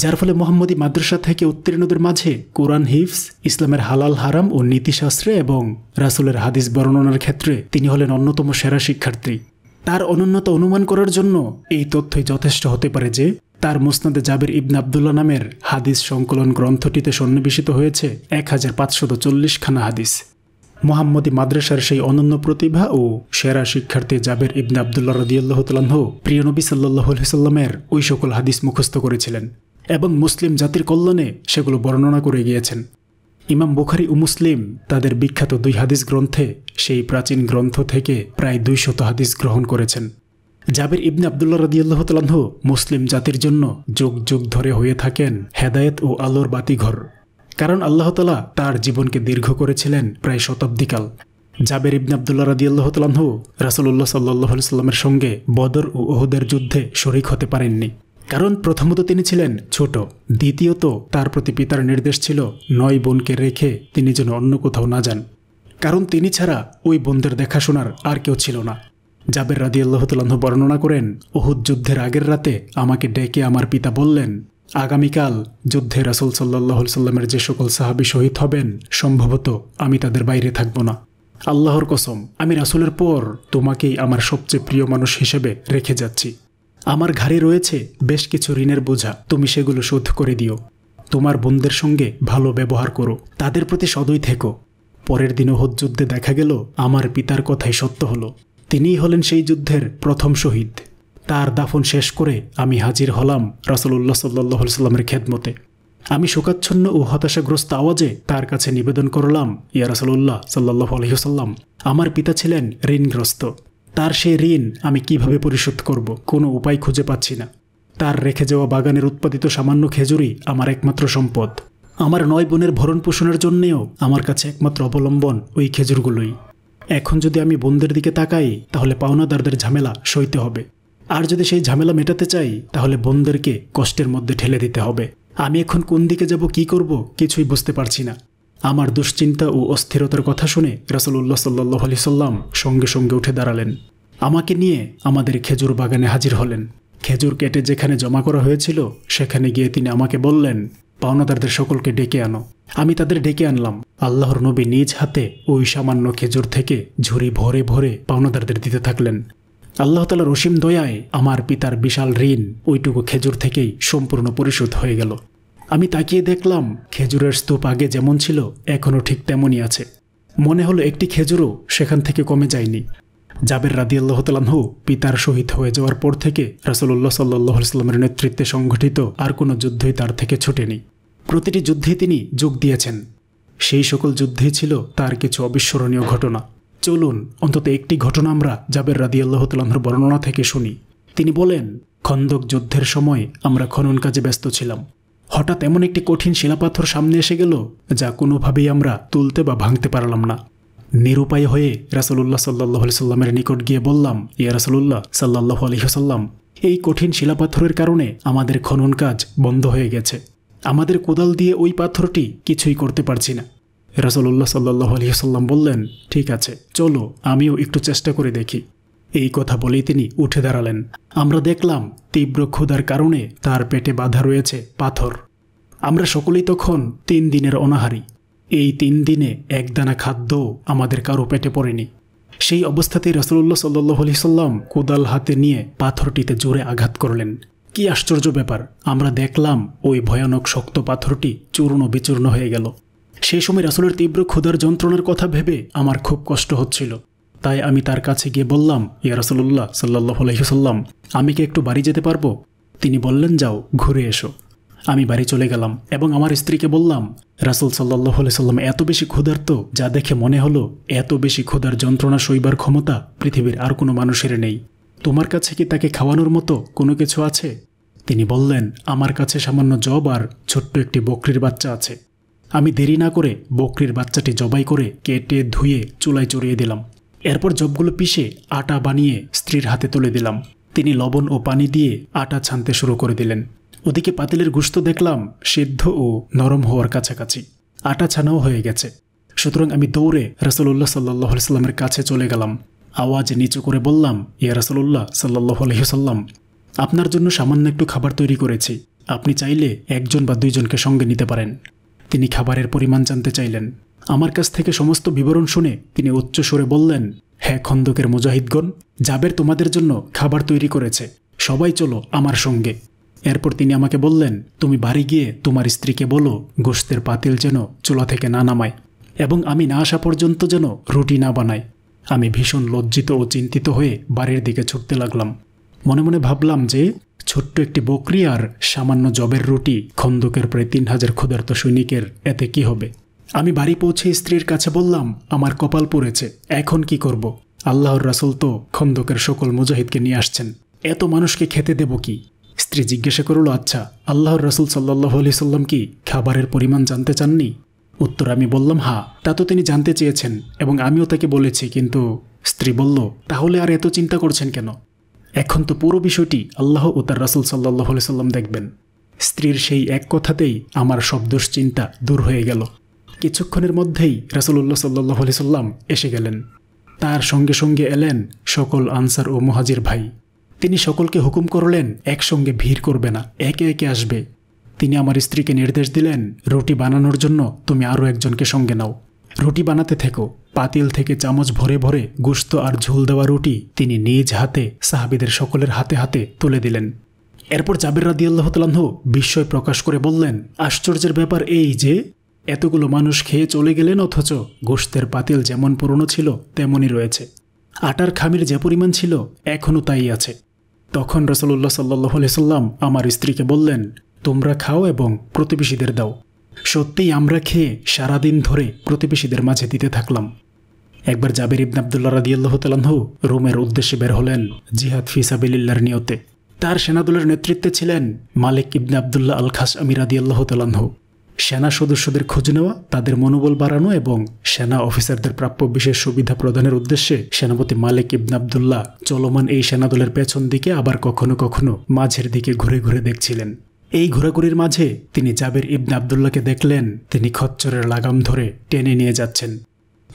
যার ফলে মোহাম্মদী মাদ্রাসা থেকে উত্তীর্ণদের মাঝে কোরআন হিফস ইসলামের হালাল হারাম ও নীতিশাস্ত্রে এবং রাসুলের হাদিস বর্ণনার ক্ষেত্রে তিনি হলেন অন্যতম সেরা শিক্ষার্থী তার অনুন্নত অনুমান করার জন্য এই তথ্যই যথেষ্ট হতে পারে যে তার মুসনাদে জাবির ইবন আবদুল্লাহ নামের হাদিস সংকলন গ্রন্থটিতে সন্নিবেশিত হয়েছে এক হাজার পাঁচশত চল্লিশ খানা হাদিস মোহাম্মদি মাদ্রাসার সেই অনন্য প্রতিভা ও সেরা শিক্ষার্থী জাবের ইবনে আবদুল্লাহ রদিয়াল্লাহ তালাহ প্রিয়নবী সাল্লাহ সাল্লামের ওই সকল হাদিস মুখস্থ করেছিলেন এবং মুসলিম জাতির কল্যাণে সেগুলো বর্ণনা করে গিয়েছেন ইমাম বুখারি ও মুসলিম তাদের বিখ্যাত দুই হাদিস গ্রন্থে সেই প্রাচীন গ্রন্থ থেকে প্রায় শত হাদিস গ্রহণ করেছেন জাবির ইবনে আবদুল্লা রদিয়াল্লাহ মুসলিম জাতির জন্য যুগ যুগ ধরে হয়ে থাকেন হেদায়েত ও আলোর বাতিঘর কারণ আল্লাহতালা তার জীবনকে দীর্ঘ করেছিলেন প্রায় শতাব্দীকাল জাবের ইবনে আবদুল্লা রাদিয়াল্লাহ তালাহ রাসলুল্লাহ সাল্লাহ সাল্লামের সঙ্গে বদর ও ওহদের যুদ্ধে শরিক হতে পারেননি কারণ প্রথমত তিনি ছিলেন ছোট দ্বিতীয়ত তার প্রতি পিতার নির্দেশ ছিল নয় বোনকে রেখে তিনি যেন অন্য কোথাও না যান কারণ তিনি ছাড়া ওই বোনদের দেখাশোনার আর কেউ ছিল না জাবের রাদি আল্লাহতুল্লাহ বর্ণনা করেন ওহুদ যুদ্ধের আগের রাতে আমাকে ডেকে আমার পিতা বললেন আগামীকাল যুদ্ধে রাসুল সাল্লাহ সাল্লামের যে সকল সাহাবি শহীদ হবেন সম্ভবত আমি তাদের বাইরে থাকব না আল্লাহর কসম আমি রাসুলের পর তোমাকেই আমার সবচেয়ে প্রিয় মানুষ হিসেবে রেখে যাচ্ছি আমার ঘাড়ে রয়েছে বেশ কিছু ঋণের বোঝা তুমি সেগুলো শোধ করে দিও তোমার বোনদের সঙ্গে ভালো ব্যবহার করো তাদের প্রতি সদয় থেকো পরের দিন ওহদ যুদ্ধে দেখা গেল আমার পিতার কথাই সত্য হলো তিনিই হলেন সেই যুদ্ধের প্রথম শহীদ তার দাফন শেষ করে আমি হাজির হলাম রাসুল্লাহ সাল্লাহ সাল্লামের খেদমতে আমি শোকাচ্ছন্ন ও হতাশাগ্রস্ত আওয়াজে তার কাছে নিবেদন করলাম ইয়া রাসুল্লাহ সাল্লাহ আলহিহসাল্লাম আমার পিতা ছিলেন ঋণগ্রস্ত তার সেই ঋণ আমি কিভাবে পরিশোধ করব কোনো উপায় খুঁজে পাচ্ছি না তার রেখে যাওয়া বাগানের উৎপাদিত সামান্য খেজুরই আমার একমাত্র সম্পদ আমার নয় বোনের ভরণ পোষণের জন্যেও আমার কাছে একমাত্র অবলম্বন ওই খেজুরগুলোই এখন যদি আমি বোনদের দিকে তাকাই তাহলে পাওনাদারদের ঝামেলা সইতে হবে আর যদি সেই ঝামেলা মেটাতে চাই তাহলে বোনদেরকে কষ্টের মধ্যে ঠেলে দিতে হবে আমি এখন কোন দিকে যাব কি করব কিছুই বুঝতে পারছি না আমার দুশ্চিন্তা ও অস্থিরতার কথা শুনে রাসলুল্লাহ সাল্লাহ আলি সাল্লাম সঙ্গে সঙ্গে উঠে দাঁড়ালেন আমাকে নিয়ে আমাদের খেজুর বাগানে হাজির হলেন খেজুর কেটে যেখানে জমা করা হয়েছিল সেখানে গিয়ে তিনি আমাকে বললেন পাওনাদারদের সকলকে ডেকে আনো আমি তাদের ডেকে আনলাম আল্লাহর নবী নিজ হাতে ওই সামান্য খেজুর থেকে ঝুড়ি ভরে ভরে পাওনাদারদের দিতে থাকলেন আল্লাহ তালার রসিম দয়ায় আমার পিতার বিশাল ঋণ ওইটুকু খেজুর থেকেই সম্পূর্ণ পরিশোধ হয়ে গেল আমি তাকিয়ে দেখলাম খেজুরের স্তূপ আগে যেমন ছিল এখনও ঠিক তেমনই আছে মনে হলো একটি খেজুরও সেখান থেকে কমে যায়নি জাবের রাদি তালাহু পিতার শহীদ হয়ে যাওয়ার পর থেকে রাসলুল্লাহ সাল্লাহ ইসলামের নেতৃত্বে সংঘটিত আর কোনো যুদ্ধই তার থেকে ছুটেনি প্রতিটি যুদ্ধে তিনি যোগ দিয়েছেন সেই সকল যুদ্ধে ছিল তার কিছু অবিস্মরণীয় ঘটনা চলুন অন্তত একটি ঘটনা আমরা জাবের রাদি তালাহুর বর্ণনা থেকে শুনি তিনি বলেন খন্দক যুদ্ধের সময় আমরা খনন কাজে ব্যস্ত ছিলাম হঠাৎ এমন একটি কঠিন শিলাপাথর সামনে এসে গেল যা কোনোভাবেই আমরা তুলতে বা ভাঙতে পারলাম না নিরুপায় হয়ে রাসলুল্লাহ সাল্লাহ সাল্লামের নিকট গিয়ে বললাম ইয়ে রাসলুল্লাহ সাল্লাহ সাল্লাম এই কঠিন শিলাপাথরের কারণে আমাদের খনন কাজ বন্ধ হয়ে গেছে আমাদের কোদাল দিয়ে ওই পাথরটি কিছুই করতে পারছি না রাসলুল্লাহ সাল্লাহ সাল্লাম বললেন ঠিক আছে চলো আমিও একটু চেষ্টা করে দেখি এই কথা বলে তিনি উঠে দাঁড়ালেন আমরা দেখলাম তীব্র ক্ষুধার কারণে তার পেটে বাধা রয়েছে পাথর আমরা সকলেই তখন তিন দিনের অনাহারি এই তিন দিনে একদানা খাদ্য আমাদের কারো পেটে পড়েনি সেই অবস্থাতেই রসুল্লাহ সাল্লি সাল্লাম কোদাল হাতে নিয়ে পাথরটিতে জোরে আঘাত করলেন কি আশ্চর্য ব্যাপার আমরা দেখলাম ওই ভয়ানক শক্ত পাথরটি চূর্ণ বিচূর্ণ হয়ে গেল সেই সময় রাসুলের তীব্র ক্ষুধার যন্ত্রণার কথা ভেবে আমার খুব কষ্ট হচ্ছিল তাই আমি তার কাছে গিয়ে বললাম ইয়া রসুল্লাহ সাল্লাহ আলহিসাল্লাম আমি কি একটু বাড়ি যেতে পারবো তিনি বললেন যাও ঘুরে এসো আমি বাড়ি চলে গেলাম এবং আমার স্ত্রীকে বললাম রাসুল সাল্লাহ সাল্লাম এত বেশি ক্ষুধার্ত যা দেখে মনে হলো এত বেশি ক্ষুধার যন্ত্রণা সইবার ক্ষমতা পৃথিবীর আর কোনো মানুষের নেই তোমার কাছে কি তাকে খাওয়ানোর মতো কোনো কিছু আছে তিনি বললেন আমার কাছে সামান্য জব আর ছোট্ট একটি বকরির বাচ্চা আছে আমি দেরি না করে বকরির বাচ্চাটি জবাই করে কেটে ধুয়ে চুলায় চড়িয়ে দিলাম এরপর জবগুলো পিষে আটা বানিয়ে স্ত্রীর হাতে তুলে দিলাম তিনি লবণ ও পানি দিয়ে আটা ছানতে শুরু করে দিলেন ওদিকে পাতিলের গুস্ত দেখলাম সিদ্ধ ও নরম হওয়ার কাছাকাছি আটা ছানাও হয়ে গেছে সুতরাং আমি দৌড়ে রসুল্লাহ সাল্লাহ সাল্লামের কাছে চলে গেলাম আওয়াজ নিচু করে বললাম ইয়া রসুল্লাহ সাল্লাহ আলহিহসাল্লাম আপনার জন্য সামান্য একটু খাবার তৈরি করেছি আপনি চাইলে একজন বা দুইজনকে সঙ্গে নিতে পারেন তিনি খাবারের পরিমাণ জানতে চাইলেন আমার কাছ থেকে সমস্ত বিবরণ শুনে তিনি উচ্চ সুরে বললেন হ্যাঁ খন্দকের মুজাহিদগণ জাবের তোমাদের জন্য খাবার তৈরি করেছে সবাই চলো আমার সঙ্গে এরপর তিনি আমাকে বললেন তুমি বাড়ি গিয়ে তোমার স্ত্রীকে বলো গোস্তের পাতিল যেন চুলা থেকে না নামায় এবং আমি না আসা পর্যন্ত যেন রুটি না বানাই আমি ভীষণ লজ্জিত ও চিন্তিত হয়ে বাড়ির দিকে ছুটতে লাগলাম মনে মনে ভাবলাম যে ছোট্ট একটি বকরি আর সামান্য জবের রুটি খন্দকের প্রায় তিন হাজার ক্ষুদার্ত সৈনিকের এতে কি হবে আমি বাড়ি পৌঁছে স্ত্রীর কাছে বললাম আমার কপাল পড়েছে এখন কি করব। আল্লাহর রাসুল তো খন্দকের সকল মুজাহিদকে নিয়ে আসছেন এত মানুষকে খেতে দেব কি স্ত্রী জিজ্ঞাসা করল আচ্ছা আল্লাহর রাসুল সাল্লাহ আলি সাল্লাম কি খাবারের পরিমাণ জানতে চাননি উত্তর আমি বললাম হা তা তো তিনি জানতে চেয়েছেন এবং আমিও তাকে বলেছি কিন্তু স্ত্রী বলল তাহলে আর এত চিন্তা করছেন কেন এখন তো পুরো বিষয়টি আল্লাহ ও তার রাসুল সাল্লাহ সাল্লাম দেখবেন স্ত্রীর সেই এক কথাতেই আমার সব দুশ্চিন্তা দূর হয়ে গেল কিছুক্ষণের মধ্যেই রাসুল্লাহ সাল্লাহ আলি সাল্লাম এসে গেলেন তার সঙ্গে সঙ্গে এলেন সকল আনসার ও মহাজির ভাই তিনি সকলকে হুকুম করলেন একসঙ্গে ভিড় করবে না একে একে আসবে তিনি আমার স্ত্রীকে নির্দেশ দিলেন রুটি বানানোর জন্য তুমি আরও একজনকে সঙ্গে নাও রুটি বানাতে থেকো পাতিল থেকে চামচ ভরে ভরে গুস্ত আর ঝুল দেওয়া রুটি তিনি নিজ হাতে সাহাবিদের সকলের হাতে হাতে তুলে দিলেন এরপর জাবির রাদিয়াল্লাহ বিস্ময় প্রকাশ করে বললেন আশ্চর্যের ব্যাপার এই যে এতগুলো মানুষ খেয়ে চলে গেলেন অথচ গোস্তের পাতিল যেমন পুরনো ছিল তেমনই রয়েছে আটার খামির যে পরিমাণ ছিল এখনও তাই আছে তখন রসলুল্লা সাল্লাহ সাল্লাম আমার স্ত্রীকে বললেন তোমরা খাও এবং প্রতিবেশীদের দাও সত্যিই আমরা খেয়ে সারাদিন ধরে প্রতিবেশীদের মাঝে দিতে থাকলাম একবার জাবির ইবন আবদুল্লা রাদিয়াল্লাহ তালাহু রোমের উদ্দেশ্যে বের হলেন জিহাদ ফিসাবিল্লার নিয়তে তার সেনাদলের নেতৃত্বে ছিলেন মালিক ইবনে আবদুল্লাহ আল খাস আমির রাদিয়াল্লাহ তালাহু সেনা সদস্যদের খোঁজ নেওয়া তাদের মনোবল বাড়ানো এবং সেনা অফিসারদের প্রাপ্য বিশেষ সুবিধা প্রদানের উদ্দেশ্যে সেনাপতি মালিক ইবন আবদুল্লাহ চলমান এই সেনাদলের পেছন দিকে আবার কখনো কখনো মাঝের দিকে ঘুরে ঘুরে দেখছিলেন এই ঘোরাঘুরির মাঝে তিনি জাবের ইবন আবদুল্লাহকে দেখলেন তিনি খচ্চরের লাগাম ধরে টেনে নিয়ে যাচ্ছেন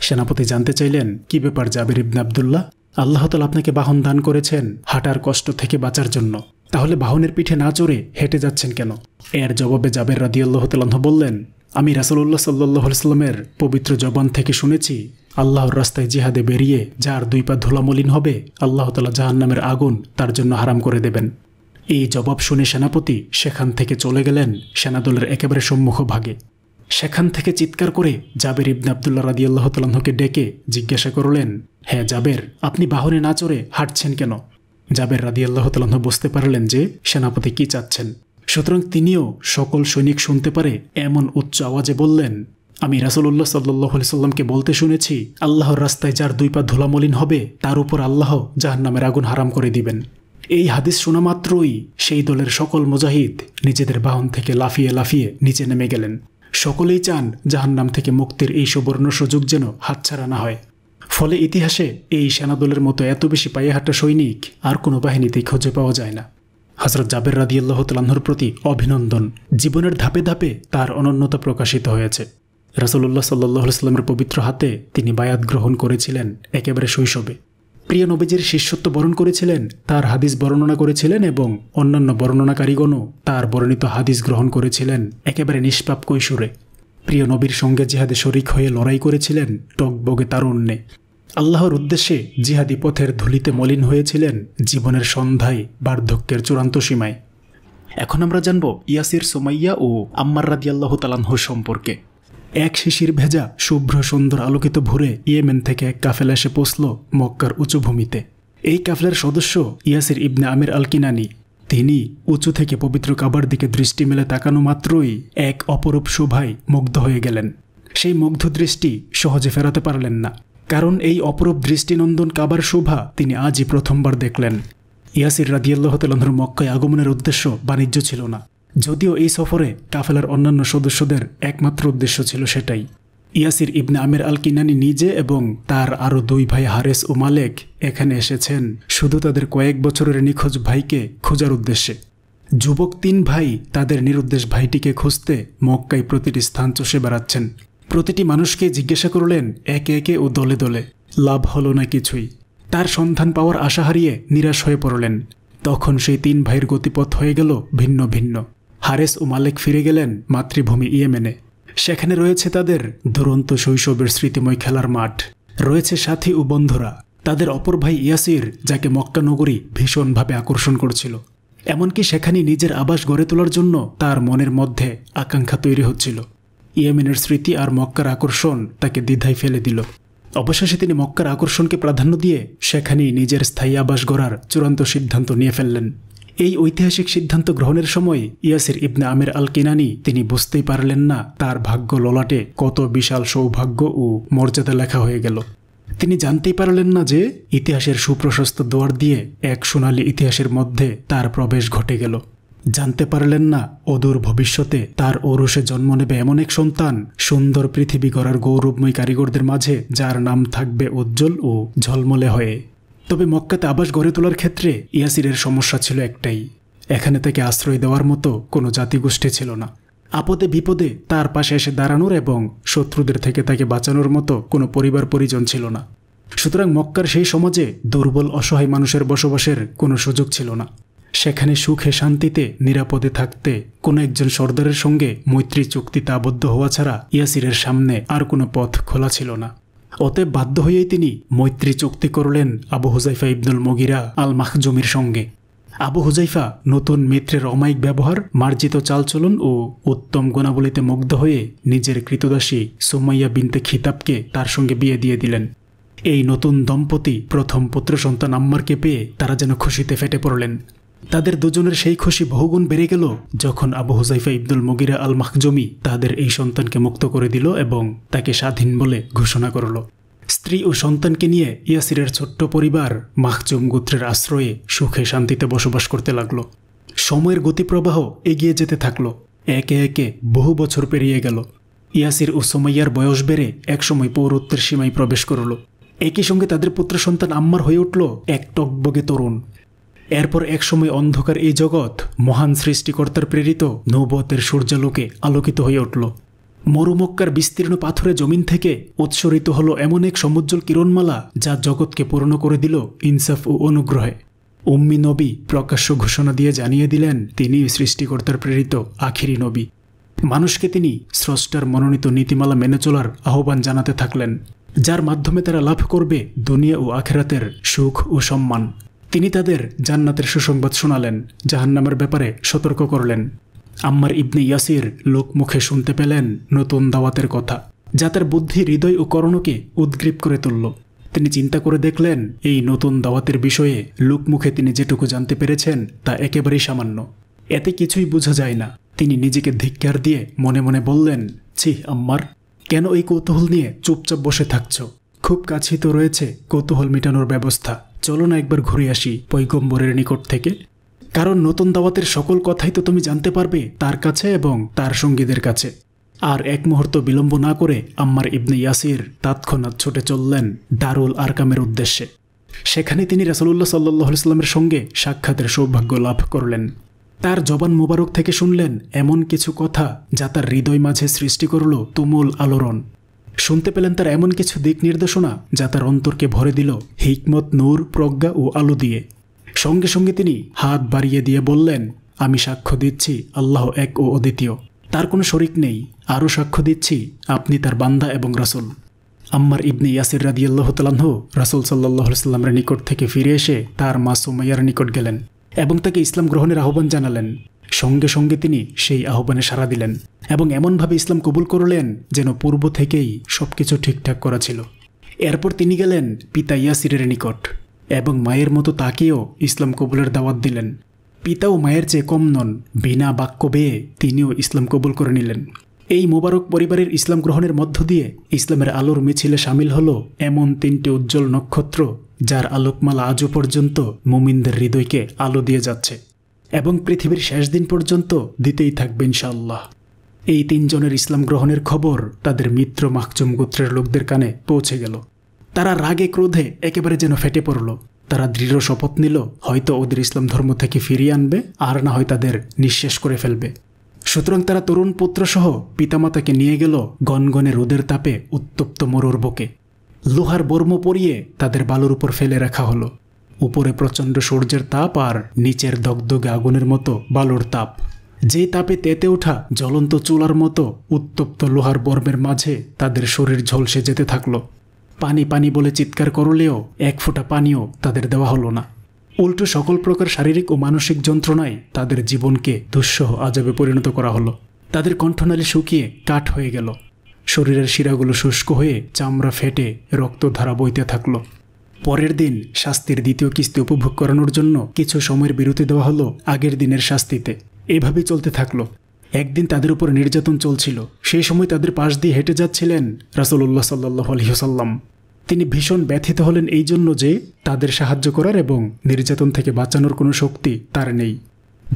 সেনাপতি জানতে চাইলেন কি ব্যাপার জাবের ইবন আবদুল্লাহ আল্লাহতাল আপনাকে বাহন দান করেছেন হাঁটার কষ্ট থেকে বাঁচার জন্য তাহলে বাহনের পিঠে না চড়ে হেঁটে যাচ্ছেন কেন এর জবাবে জাবের রাদিউল্লাহ তাল্লাহ বললেন আমি রাসুল্লাহ সাল্লাহ পবিত্র জবান থেকে শুনেছি আল্লাহর রাস্তায় জিহাদে বেরিয়ে যার দুই পা ধুলামলিন হবে আল্লাহ তালা জাহান্নামের আগুন তার জন্য হারাম করে দেবেন এই জবাব শুনে সেনাপতি সেখান থেকে চলে গেলেন সেনাদলের একেবারে সম্মুখ ভাগে সেখান থেকে চিৎকার করে জাবের ইবনে আবদুল্লা রাদি আল্লাহ ডেকে জিজ্ঞাসা করলেন হ্যাঁ জাবের আপনি বাহনে না চড়ে হাঁটছেন কেন জাবের রাদি আল্লাহ তালাহ বুঝতে পারলেন যে সেনাপতি কি চাচ্ছেন সুতরাং তিনিও সকল সৈনিক শুনতে পারে এমন উচ্চ আওয়াজে বললেন আমি রাসুল্লাহ সাল্লি সাল্লামকে বলতে শুনেছি আল্লাহর রাস্তায় যার দুই পা ধুলামলিন হবে তার উপর আল্লাহ যাহার নামের আগুন হারাম করে দিবেন এই হাদিস শোনা মাত্রই সেই দলের সকল মুজাহিদ নিজেদের বাহন থেকে লাফিয়ে লাফিয়ে নিচে নেমে গেলেন সকলেই চান জাহান্নাম থেকে মুক্তির এই সুবর্ণ সুযোগ যেন হাতছাড়া না হয় ফলে ইতিহাসে এই সেনাদলের মতো এত বেশি পায়েহাটা সৈনিক আর কোনো বাহিনীতেই খুঁজে পাওয়া যায় না হজরত জাবের রাদিয়াল্লাহ তাল্লাহর প্রতি অভিনন্দন জীবনের ধাপে ধাপে তার অনন্যতা প্রকাশিত হয়েছে রাসুল্লাহ সাল্লাহ সাল্লামের পবিত্র হাতে তিনি বায়াত গ্রহণ করেছিলেন একেবারে শৈশবে প্রিয় নবীজির শিষ্যত্ব বরণ করেছিলেন তার হাদিস বর্ণনা করেছিলেন এবং অন্যান্য বর্ণনাকারীগণও তার বর্ণিত হাদিস গ্রহণ করেছিলেন একেবারে নিষ্পাপ কৈশোরে প্রিয় নবীর সঙ্গে জেহাদে শরিক হয়ে লড়াই করেছিলেন টকবগে অন্যে আল্লাহর উদ্দেশ্যে জিহাদি পথের ধুলিতে মলিন হয়েছিলেন জীবনের সন্ধ্যায় বার্ধক্যের চূড়ান্ত সীমায় এখন আমরা জানব ইয়াসির সোমাইয়া ও আম্মার আল্লাহ তালানহ সম্পর্কে এক শিশির ভেজা শুভ্র সুন্দর আলোকিত ভুরে ইয়েমেন থেকে এক কাফেলা এসে পৌঁছল মক্কার উঁচু ভূমিতে এই কাফেলার সদস্য ইয়াসির ইবনে আমির আল কিনানি তিনি উঁচু থেকে পবিত্র কাবার দিকে দৃষ্টি মেলে তাকানো মাত্রই এক অপরূপ শোভায় মুগ্ধ হয়ে গেলেন সেই মুগ্ধ দৃষ্টি সহজে ফেরাতে পারলেন না কারণ এই অপরূপ দৃষ্টিনন্দন কাবার শোভা তিনি আজই প্রথমবার দেখলেন ইয়াসির রাদিয়াল্লাহ তাল্লাহর মক্কায় আগমনের উদ্দেশ্য বাণিজ্য ছিল না যদিও এই সফরে কাফেলার অন্যান্য সদস্যদের একমাত্র উদ্দেশ্য ছিল সেটাই ইয়াসির ইবনে আমির আল কিনানি নিজে এবং তার আরও দুই ভাই হারেস ও মালেক এখানে এসেছেন শুধু তাদের কয়েক বছরের নিখোঁজ ভাইকে খোঁজার উদ্দেশ্যে যুবক তিন ভাই তাদের নিরুদ্দেশ ভাইটিকে খুঁজতে মক্কায় প্রতিটি স্থান চষে বেড়াচ্ছেন প্রতিটি মানুষকে জিজ্ঞাসা করলেন একে একে ও দলে দলে লাভ হলো না কিছুই তার সন্ধান পাওয়ার আশা হারিয়ে নিরাশ হয়ে পড়লেন তখন সেই তিন ভাইয়ের গতিপথ হয়ে গেল ভিন্ন ভিন্ন হারেস ও মালেক ফিরে গেলেন মাতৃভূমি ইয়েমেনে সেখানে রয়েছে তাদের দুরন্ত শৈশবের স্মৃতিময় খেলার মাঠ রয়েছে সাথী ও বন্ধুরা তাদের অপর ভাই ইয়াসির যাকে মক্কা নগরী ভীষণভাবে আকর্ষণ করছিল এমনকি সেখানে নিজের আবাস গড়ে তোলার জন্য তার মনের মধ্যে আকাঙ্ক্ষা তৈরি হচ্ছিল ইয়েমেনের স্মৃতি আর মক্কার আকর্ষণ তাকে দ্বিধায় ফেলে দিল অবশেষে তিনি মক্কার আকর্ষণকে প্রাধান্য দিয়ে সেখানেই নিজের স্থায়ী আবাস গড়ার চূড়ান্ত সিদ্ধান্ত নিয়ে ফেললেন এই ঐতিহাসিক সিদ্ধান্ত গ্রহণের সময় ইয়াসির ইবনে আমির আল কিনানি তিনি বুঝতেই পারলেন না তার ভাগ্য ললাটে কত বিশাল সৌভাগ্য ও মর্যাদা লেখা হয়ে গেল তিনি জানতেই পারলেন না যে ইতিহাসের সুপ্রশস্ত দোয়ার দিয়ে এক সোনালী ইতিহাসের মধ্যে তার প্রবেশ ঘটে গেল জানতে পারলেন না অদূর ভবিষ্যতে তার ওরসে জন্ম নেবে এমন এক সন্তান সুন্দর পৃথিবী গড়ার গৌরবময় কারিগরদের মাঝে যার নাম থাকবে উজ্জ্বল ও ঝলমলে হয়ে তবে মক্কাতে আবাস গড়ে তোলার ক্ষেত্রে ইয়াসিরের সমস্যা ছিল একটাই এখানে তাকে আশ্রয় দেওয়ার মতো কোনো জাতিগোষ্ঠী ছিল না আপদে বিপদে তার পাশে এসে দাঁড়ানোর এবং শত্রুদের থেকে তাকে বাঁচানোর মতো কোনো পরিবার পরিজন ছিল না সুতরাং মক্কার সেই সমাজে দুর্বল অসহায় মানুষের বসবাসের কোনো সুযোগ ছিল না সেখানে সুখে শান্তিতে নিরাপদে থাকতে কোনো একজন সর্দারের সঙ্গে মৈত্রী চুক্তিতে আবদ্ধ হওয়া ছাড়া ইয়াসিরের সামনে আর কোনো পথ খোলা ছিল না অতএব বাধ্য হয়েই তিনি মৈত্রী চুক্তি করলেন আবু হুজাইফা ইবনুল মগিরা আল মাহজুমির সঙ্গে আবু হুজাইফা নতুন মিত্রের অমায়িক ব্যবহার মার্জিত চালচলন ও উত্তম গুণাবলীতে মুগ্ধ হয়ে নিজের কৃতদাসী সোমাইয়া বিনতে খিতাবকে তার সঙ্গে বিয়ে দিয়ে দিলেন এই নতুন দম্পতি প্রথম পুত্র সন্তান আম্মারকে পেয়ে তারা যেন খুশিতে ফেটে পড়লেন তাদের দুজনের সেই খুশি বহুগুণ বেড়ে গেল যখন আবু হুজাইফা ইবদুল মুগিরা আল মাহজমি তাদের এই সন্তানকে মুক্ত করে দিল এবং তাকে স্বাধীন বলে ঘোষণা করল স্ত্রী ও সন্তানকে নিয়ে ইয়াসিরের ছোট্ট পরিবার মাহজুম গোত্রের আশ্রয়ে সুখে শান্তিতে বসবাস করতে লাগল সময়ের গতিপ্রবাহ এগিয়ে যেতে থাকল একে একে বহু বছর পেরিয়ে গেল ইয়াসির ও সোমাইয়ার বয়স বেড়ে একসময় পৌরত্বের সীমায় প্রবেশ করল একই সঙ্গে তাদের পুত্র সন্তান আম্মার হয়ে উঠল এক টকবগে তরুণ এরপর একসময় অন্ধকার এই জগৎ মহান সৃষ্টিকর্তার প্রেরিত নৌবতের সূর্যালোকে আলোকিত হয়ে উঠল মরুমক্কার বিস্তীর্ণ পাথরে জমিন থেকে উৎসরিত হলো এমন এক সমুজ্জ্বল কিরণমালা যা জগৎকে পূর্ণ করে দিল ইনসাফ ও অনুগ্রহে উম্মি নবী প্রকাশ্য ঘোষণা দিয়ে জানিয়ে দিলেন তিনি সৃষ্টিকর্তার প্রেরিত আখিরি নবী মানুষকে তিনি স্রষ্টার মনোনীত নীতিমালা মেনে চলার আহ্বান জানাতে থাকলেন যার মাধ্যমে তারা লাভ করবে দুনিয়া ও আখেরাতের সুখ ও সম্মান তিনি তাদের জান্নাতের সুসংবাদ শোনালেন জাহান্নামের ব্যাপারে সতর্ক করলেন আম্মার ইবনে ইয়াসির লোক মুখে শুনতে পেলেন নতুন দাওয়াতের কথা যা তার বুদ্ধি হৃদয় ও করণকে উদ্গ্রীব করে তুলল তিনি চিন্তা করে দেখলেন এই নতুন দাওয়াতের বিষয়ে লোক মুখে তিনি যেটুকু জানতে পেরেছেন তা একেবারেই সামান্য এতে কিছুই বোঝা যায় না তিনি নিজেকে ধিক্কার দিয়ে মনে মনে বললেন ছি আম্মার কেন এই কৌতূহল নিয়ে চুপচাপ বসে থাকছ খুব কাছেই তো রয়েছে কৌতূহল মেটানোর ব্যবস্থা চলো না একবার ঘুরে আসি পৈগম্বরের নিকট থেকে কারণ নতুন দাওয়াতের সকল কথাই তো তুমি জানতে পারবে তার কাছে এবং তার সঙ্গীদের কাছে আর এক মুহূর্ত বিলম্ব না করে আম্মার ইবনে ইয়াসির তাৎক্ষণাৎ ছুটে চললেন দারুল আরকামের উদ্দেশ্যে সেখানে তিনি রাসলুল্লাহ সাল্লাহ ইসলামের সঙ্গে সাক্ষাতের সৌভাগ্য লাভ করলেন তার জবান মোবারক থেকে শুনলেন এমন কিছু কথা যা তার হৃদয় মাঝে সৃষ্টি করল তুমুল আলোড়ন শুনতে পেলেন তার এমন কিছু দিক নির্দেশনা যা তার অন্তরকে ভরে দিল হিকমত নূর প্রজ্ঞা ও আলো দিয়ে সঙ্গে সঙ্গে তিনি হাত বাড়িয়ে দিয়ে বললেন আমি সাক্ষ্য দিচ্ছি আল্লাহ এক ও অদ্বিতীয় তার কোনো শরিক নেই আরও সাক্ষ্য দিচ্ছি আপনি তার বান্দা এবং রাসুল আম্মার ইবনে ইয়াসির রাদি আল্লাহ তালাহ রাসুল সাল্লাহ সাল্লামের নিকট থেকে ফিরে এসে তার মা সোমাইয়ার নিকট গেলেন এবং তাকে ইসলাম গ্রহণের আহ্বান জানালেন সঙ্গে সঙ্গে তিনি সেই আহ্বানে সাড়া দিলেন এবং এমনভাবে ইসলাম কবুল করলেন যেন পূর্ব থেকেই সব কিছু ঠিকঠাক করা ছিল এরপর তিনি গেলেন পিতা ইয়াসিরের নিকট এবং মায়ের মতো তাকেও ইসলাম কবুলের দাওয়াত দিলেন পিতা ও মায়ের চেয়ে কম নন বিনা বাক্য বেয়ে তিনিও ইসলাম কবুল করে নিলেন এই মোবারক পরিবারের ইসলাম গ্রহণের মধ্য দিয়ে ইসলামের আলোর মিছিলে সামিল হলো এমন তিনটি উজ্জ্বল নক্ষত্র যার আলোকমালা আজও পর্যন্ত মুমিনদের হৃদয়কে আলো দিয়ে যাচ্ছে এবং পৃথিবীর শেষ দিন পর্যন্ত দিতেই থাকবে ইনশাআল্লাহ এই তিনজনের ইসলাম গ্রহণের খবর তাদের মিত্র মাহজুম গোত্রের লোকদের কানে পৌঁছে গেল তারা রাগে ক্রোধে একেবারে যেন ফেটে পড়ল তারা দৃঢ় শপথ নিল হয়তো ওদের ইসলাম ধর্ম থেকে ফিরিয়ে আনবে আর না হয় তাদের নিঃশেষ করে ফেলবে সুতরাং তারা তরুণ পুত্রসহ পিতামাতাকে নিয়ে গেল গনগনে রোদের তাপে উত্তপ্ত মরুর বুকে লোহার বর্ম পরিয়ে তাদের বালুর উপর ফেলে রাখা হলো উপরে প্রচণ্ড সূর্যের তাপ আর নিচের দগ্ধগে আগুনের মতো বালুর তাপ যে তাপে তেতে ওঠা জ্বলন্ত চুলার মতো উত্তপ্ত লোহার বর্মের মাঝে তাদের শরীর ঝলসে যেতে থাকল পানি পানি বলে চিৎকার করলেও এক ফোঁটা পানিও তাদের দেওয়া হলো না উল্টো সকল প্রকার শারীরিক ও মানসিক যন্ত্রণায় তাদের জীবনকে দুঃসহ আজাবে পরিণত করা হলো তাদের কণ্ঠনালী শুকিয়ে কাঠ হয়ে গেল শরীরের শিরাগুলো শুষ্ক হয়ে চামড়া ফেটে রক্তধারা বইতে থাকলো পরের দিন শাস্তির দ্বিতীয় কিস্তি উপভোগ করানোর জন্য কিছু সময়ের বিরতি দেওয়া হলো আগের দিনের শাস্তিতে এভাবে চলতে থাকলো একদিন তাদের উপর নির্যাতন চলছিল সেই সময় তাদের পাশ দিয়ে হেঁটে যাচ্ছিলেন রাসলুল্লাহ সাল্লাহ আলহিহসাল্লাম তিনি ভীষণ ব্যথিত হলেন এই জন্য যে তাদের সাহায্য করার এবং নির্যাতন থেকে বাঁচানোর কোনো শক্তি তার নেই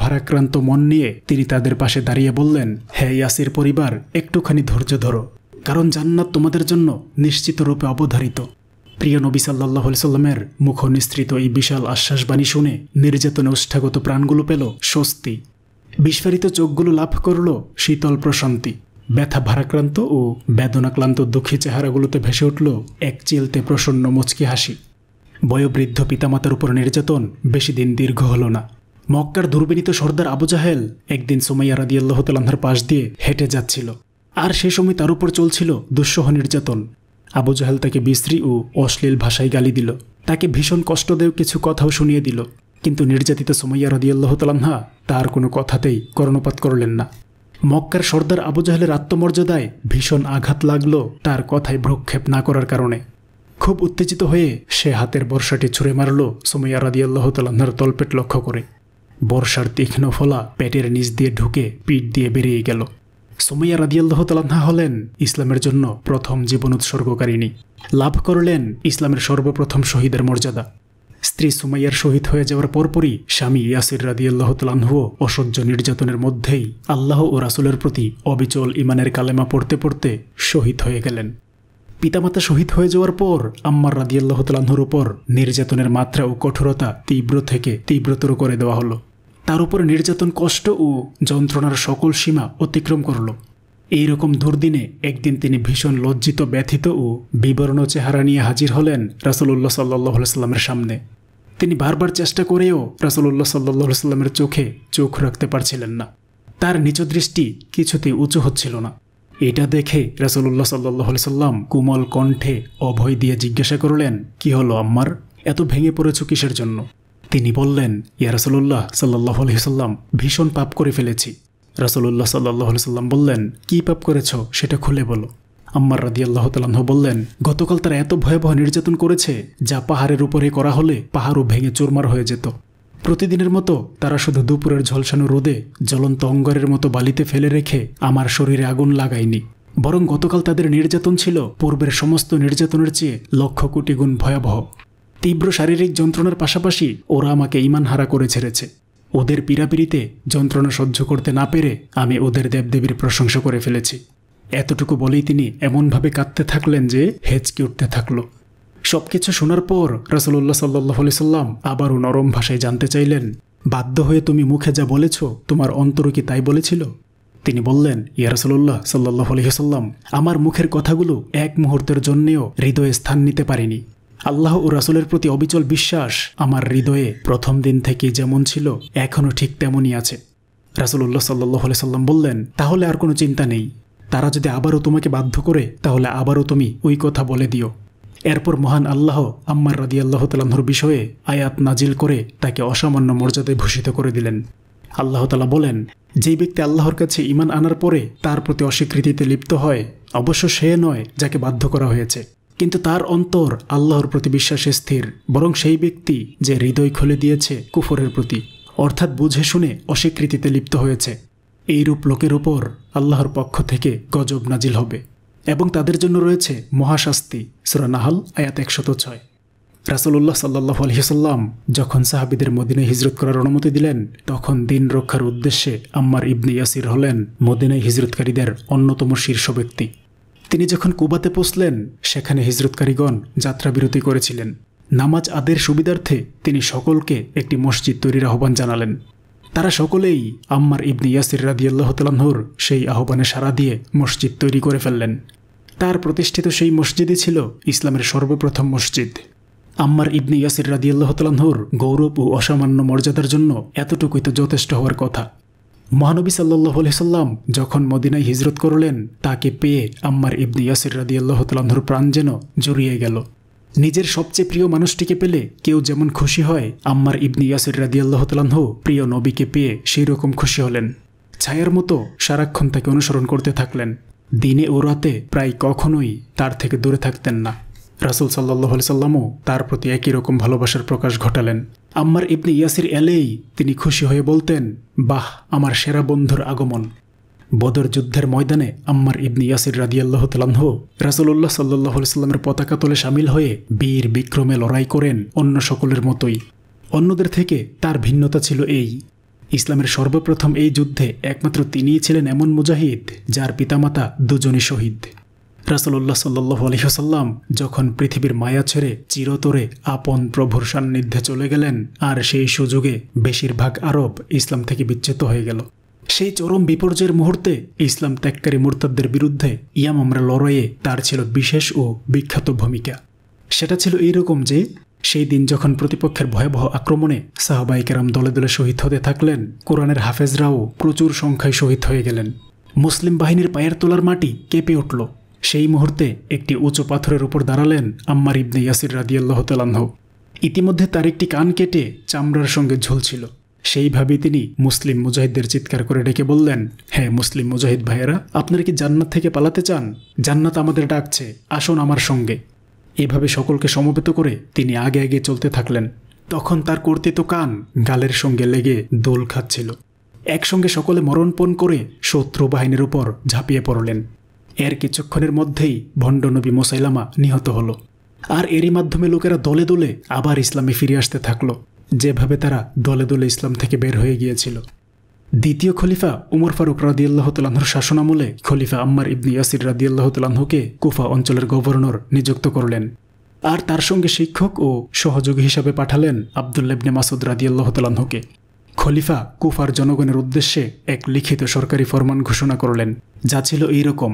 ভারাক্রান্ত মন নিয়ে তিনি তাদের পাশে দাঁড়িয়ে বললেন হ্যাঁ ইয়াসির পরিবার একটুখানি ধৈর্য ধরো কারণ জান্নাত তোমাদের জন্য নিশ্চিতরূপে অবধারিত প্রিয় নবী সাল্লাহ সাল্লামের নিস্তৃত এই বিশাল আশ্বাসবাণী শুনে নির্যাতনে উষ্ঠাগত প্রাণগুলো পেল স্বস্তি বিস্ফারিত চোখগুলো লাভ করল শীতল প্রশান্তি ব্যথা ভারাক্রান্ত ও বেদনাক্লান্ত দুঃখী চেহারাগুলোতে ভেসে উঠল এক চিলতে প্রসন্ন মুচকি হাসি বয়োবৃদ্ধ পিতামাতার উপর নির্যাতন বেশি দিন দীর্ঘ হল না মক্কার দুর্বিনীত সর্দার আবু জাহেল একদিন সোমাইয়া রাদিয়াল্লাহ তাল্লাহার পাশ দিয়ে হেঁটে যাচ্ছিল আর সে সময় তার উপর চলছিল দুঃসহ নির্যাতন আবু জাহেল তাকে বিশ্রী ও অশ্লীল ভাষায় গালি দিল তাকে ভীষণ কষ্টদেয় কিছু কথাও শুনিয়ে দিল কিন্তু নির্যাতিত সুমাইয়া রদিয়াল্লাহ তালাহা তার কোনো কথাতেই কর্ণপাত করলেন না মক্কার সর্দার আবু জাহেলের আত্মমর্যাদায় ভীষণ আঘাত লাগল তার কথায় ভ্রক্ষেপ না করার কারণে খুব উত্তেজিত হয়ে সে হাতের বর্ষাটি ছুঁড়ে মারল সুমাইয়া রদিয়াল্লাহ তালাহার তলপেট লক্ষ্য করে বর্ষার তীক্ষ্ণ ফলা পেটের নিচ দিয়ে ঢুকে পিঠ দিয়ে বেরিয়ে গেল সোমাইয়া রাদিয়াল্লাহ তালাহা হলেন ইসলামের জন্য প্রথম জীবন উৎসর্গকারিণী লাভ করলেন ইসলামের সর্বপ্রথম শহীদের মর্যাদা স্ত্রী সুমাইয়ার শহীদ হয়ে যাওয়ার পরপরই স্বামী ইয়াসির আল্লাহ তালাহুও অসহ্য নির্যাতনের মধ্যেই আল্লাহ ও রাসুলের প্রতি অবিচল ইমানের কালেমা পড়তে পড়তে শহীদ হয়ে গেলেন পিতামাতা শহীদ হয়ে যাওয়ার পর আম্মার রাদিয়াল্লাহ তালাহুর উপর নির্যাতনের মাত্রা ও কঠোরতা তীব্র থেকে তীব্রতর করে দেওয়া হলো তার উপর নির্যাতন কষ্ট ও যন্ত্রণার সকল সীমা অতিক্রম করল এই রকম দুর্দিনে একদিন তিনি ভীষণ লজ্জিত ব্যথিত ও বিবরণ চেহারা নিয়ে হাজির হলেন রাসলুল্লাহ সাল্লাহ সাল্লামের সামনে তিনি বারবার চেষ্টা করেও রাসলুল্লাহ সাল্লাহ সাল্লামের চোখে চোখ রাখতে পারছিলেন না তার নিচ দৃষ্টি কিছুতেই উঁচু হচ্ছিল না এটা দেখে রাসলুল্লাহ সাল্লাহ সাল্লাম কোমল কণ্ঠে অভয় দিয়ে জিজ্ঞাসা করলেন কি হলো আম্মার এত ভেঙে পড়েছ কিসের জন্য তিনি বললেন ইয়া রসুল্লাহ সাল্লাহ আলহিসাল্লাম ভীষণ পাপ করে ফেলেছি রাসুল্লাহ সাল্লাহ সাল্লাম বললেন কি পাপ করেছ সেটা খুলে বলো আম্মার রাদি আল্লাহ তালাহ বললেন গতকাল তারা এত ভয়াবহ নির্যাতন করেছে যা পাহাড়ের উপরে করা হলে পাহাড়ও ভেঙে চুরমার হয়ে যেত প্রতিদিনের মতো তারা শুধু দুপুরের ঝলসানো রোদে জ্বলন্ত অঙ্গারের মতো বালিতে ফেলে রেখে আমার শরীরে আগুন লাগায়নি বরং গতকাল তাদের নির্যাতন ছিল পূর্বের সমস্ত নির্যাতনের চেয়ে লক্ষ কোটি গুণ ভয়াবহ তীব্র শারীরিক যন্ত্রণার পাশাপাশি ওরা আমাকে ইমান হারা করে ছেড়েছে ওদের পীড়াপিড়িতে যন্ত্রণা সহ্য করতে না পেরে আমি ওদের দেবদেবীর প্রশংসা করে ফেলেছি এতটুকু বলেই তিনি এমনভাবে কাঁদতে থাকলেন যে হেঁচকে উঠতে থাকল সব কিছু শোনার পর রাসলুল্লাহ সাল্লাহ সাল্লাম আবারও নরম ভাষায় জানতে চাইলেন বাধ্য হয়ে তুমি মুখে যা বলেছ তোমার অন্তর কি তাই বলেছিল তিনি বললেন ইয়ারসল্লাহ সাল্লাহ আলহিহাল্লাম আমার মুখের কথাগুলো এক মুহূর্তের জন্যেও হৃদয়ে স্থান নিতে পারিনি আল্লাহ ও রাসুলের প্রতি অবিচল বিশ্বাস আমার হৃদয়ে প্রথম দিন থেকে যেমন ছিল এখনও ঠিক তেমনই আছে রাসুল্লাহ সাল্লাহ সাল্লাম বললেন তাহলে আর কোনো চিন্তা নেই তারা যদি আবারও তোমাকে বাধ্য করে তাহলে আবারও তুমি ওই কথা বলে দিও এরপর মহান আল্লাহ আম্মার রাদি আল্লাহ তালাহর বিষয়ে আয়াত নাজিল করে তাকে অসামান্য মর্যাদায় ভূষিত করে দিলেন আল্লাহ তালা বলেন যে ব্যক্তি আল্লাহর কাছে ইমান আনার পরে তার প্রতি অস্বীকৃতিতে লিপ্ত হয় অবশ্য সে নয় যাকে বাধ্য করা হয়েছে কিন্তু তার অন্তর আল্লাহর প্রতি বিশ্বাসে স্থির বরং সেই ব্যক্তি যে হৃদয় খুলে দিয়েছে কুফরের প্রতি অর্থাৎ বুঝে শুনে অস্বীকৃতিতে লিপ্ত হয়েছে এইরূপ লোকের ওপর আল্লাহর পক্ষ থেকে গজব নাজিল হবে এবং তাদের জন্য রয়েছে মহাশাস্তি সুরানাহাল আয়াত একশত ছয় রাসুল্লাহ সাল্লাহ আলহিসাল্লাম যখন সাহাবিদের মদিনায় হিজরত করার অনুমতি দিলেন তখন দিন রক্ষার উদ্দেশ্যে আম্মার ইবনে ইয়াসির হলেন মদিনায় হিজরতকারীদের অন্যতম শীর্ষ ব্যক্তি তিনি যখন কুবাতে পৌঁছলেন সেখানে হিজরতকারীগণ যাত্রাবিরতি করেছিলেন নামাজ আদের সুবিধার্থে তিনি সকলকে একটি মসজিদ তৈরির আহ্বান জানালেন তারা সকলেই আম্মার ইবনে ইয়াসির রাদিয়াল্লাহ তালাহুর সেই আহ্বানে সাড়া দিয়ে মসজিদ তৈরি করে ফেললেন তার প্রতিষ্ঠিত সেই মসজিদই ছিল ইসলামের সর্বপ্রথম মসজিদ আম্মার ইবনে ইয়াসির রাদিয়াল্লাহ তালাহুর গৌরব ও অসামান্য মর্যাদার জন্য এতটুকুই তো যথেষ্ট হওয়ার কথা মহানবী সাল্লাহ সাল্লাম যখন মদিনায় হিজরত করলেন তাকে পেয়ে আম্মার ইবনে ইয়াসির রাদি আল্লাহ তালাহর প্রাণ যেন জড়িয়ে গেল নিজের সবচেয়ে প্রিয় মানুষটিকে পেলে কেউ যেমন খুশি হয় আম্মার ইবনে ইয়াসির রাদি আল্লাহ তালাহ প্রিয় নবীকে পেয়ে সেই রকম খুশি হলেন ছায়ার মতো সারাক্ষণ তাকে অনুসরণ করতে থাকলেন দিনে ও রাতে প্রায় কখনোই তার থেকে দূরে থাকতেন না রাসুল সাল্লাহ সাল্লামও তার প্রতি একই রকম ভালোবাসার প্রকাশ ঘটালেন আম্মার ইবনি ইয়াসির এলেই তিনি খুশি হয়ে বলতেন বাহ আমার সেরা বন্ধুর আগমন বদর যুদ্ধের ময়দানে আম্মার ইবনি ইয়াসির রাদিয়াল্লাহ তালাহ রাসুল্লাহ সাল্লাহ সাল্লামের পতাকা তোলে সামিল হয়ে বীর বিক্রমে লড়াই করেন অন্য সকলের মতোই অন্যদের থেকে তার ভিন্নতা ছিল এই ইসলামের সর্বপ্রথম এই যুদ্ধে একমাত্র তিনিই ছিলেন এমন মুজাহিদ যার পিতামাতা দুজনই শহীদ রাসুল্লাহ সাল্লাহ আলহিহসাল্লাম যখন পৃথিবীর মায়া ছেড়ে চিরতরে আপন প্রভুর সান্নিধ্যে চলে গেলেন আর সেই সুযোগে বেশিরভাগ আরব ইসলাম থেকে বিচ্ছেদ হয়ে গেল সেই চরম বিপর্যয়ের মুহূর্তে ইসলাম ত্যাগকারী মোরতাবদের বিরুদ্ধে ইয়াম আমরা লড়াইয়ে তার ছিল বিশেষ ও বিখ্যাত ভূমিকা সেটা ছিল এইরকম যে সেই দিন যখন প্রতিপক্ষের ভয়াবহ আক্রমণে সাহবাইকেরাম দলে দলে শহীদ হতে থাকলেন কোরআনের হাফেজরাও প্রচুর সংখ্যায় শহীদ হয়ে গেলেন মুসলিম বাহিনীর পায়ের তোলার মাটি কেঁপে উঠল সেই মুহূর্তে একটি উঁচু পাথরের উপর দাঁড়ালেন আম্মার ইবনে ইয়াসির রাদিয়াল্লাহ তালাহ ইতিমধ্যে তার একটি কান কেটে চামড়ার সঙ্গে ঝুলছিল সেইভাবে তিনি মুসলিম মুজাহিদদের চিৎকার করে ডেকে বললেন হ্যাঁ মুসলিম মুজাহিদ ভাইয়েরা আপনারা কি জান্নাত থেকে পালাতে চান জান্নাত আমাদের ডাকছে আসুন আমার সঙ্গে এভাবে সকলকে সমবেত করে তিনি আগে আগে চলতে থাকলেন তখন তার কর্তিত কান গালের সঙ্গে লেগে দোল খাচ্ছিল একসঙ্গে সকলে মরণপণ করে শত্রু বাহিনীর উপর ঝাঁপিয়ে পড়লেন এর কিছুক্ষণের মধ্যেই ভণ্ডনবী মোসাইলামা নিহত হল আর এরই মাধ্যমে লোকেরা দলে দলে আবার ইসলামে ফিরে আসতে থাকলো যেভাবে তারা দলে দলে ইসলাম থেকে বের হয়ে গিয়েছিল দ্বিতীয় খলিফা উমর ফারুক রাদিয়াল্লাহ শাসন শাসনামলে খলিফা আম্মার ইবনি ইয়াসির রাদিয়াল্লাহ তুলানহুকে কুফা অঞ্চলের গভর্নর নিযুক্ত করলেন আর তার সঙ্গে শিক্ষক ও সহযোগী হিসাবে পাঠালেন আবদুল্লাবনে মাসুদ রাদিয়াল্লাহ তুলানহুকে খলিফা কুফার জনগণের উদ্দেশ্যে এক লিখিত সরকারি ফরমান ঘোষণা করলেন যা ছিল এই রকম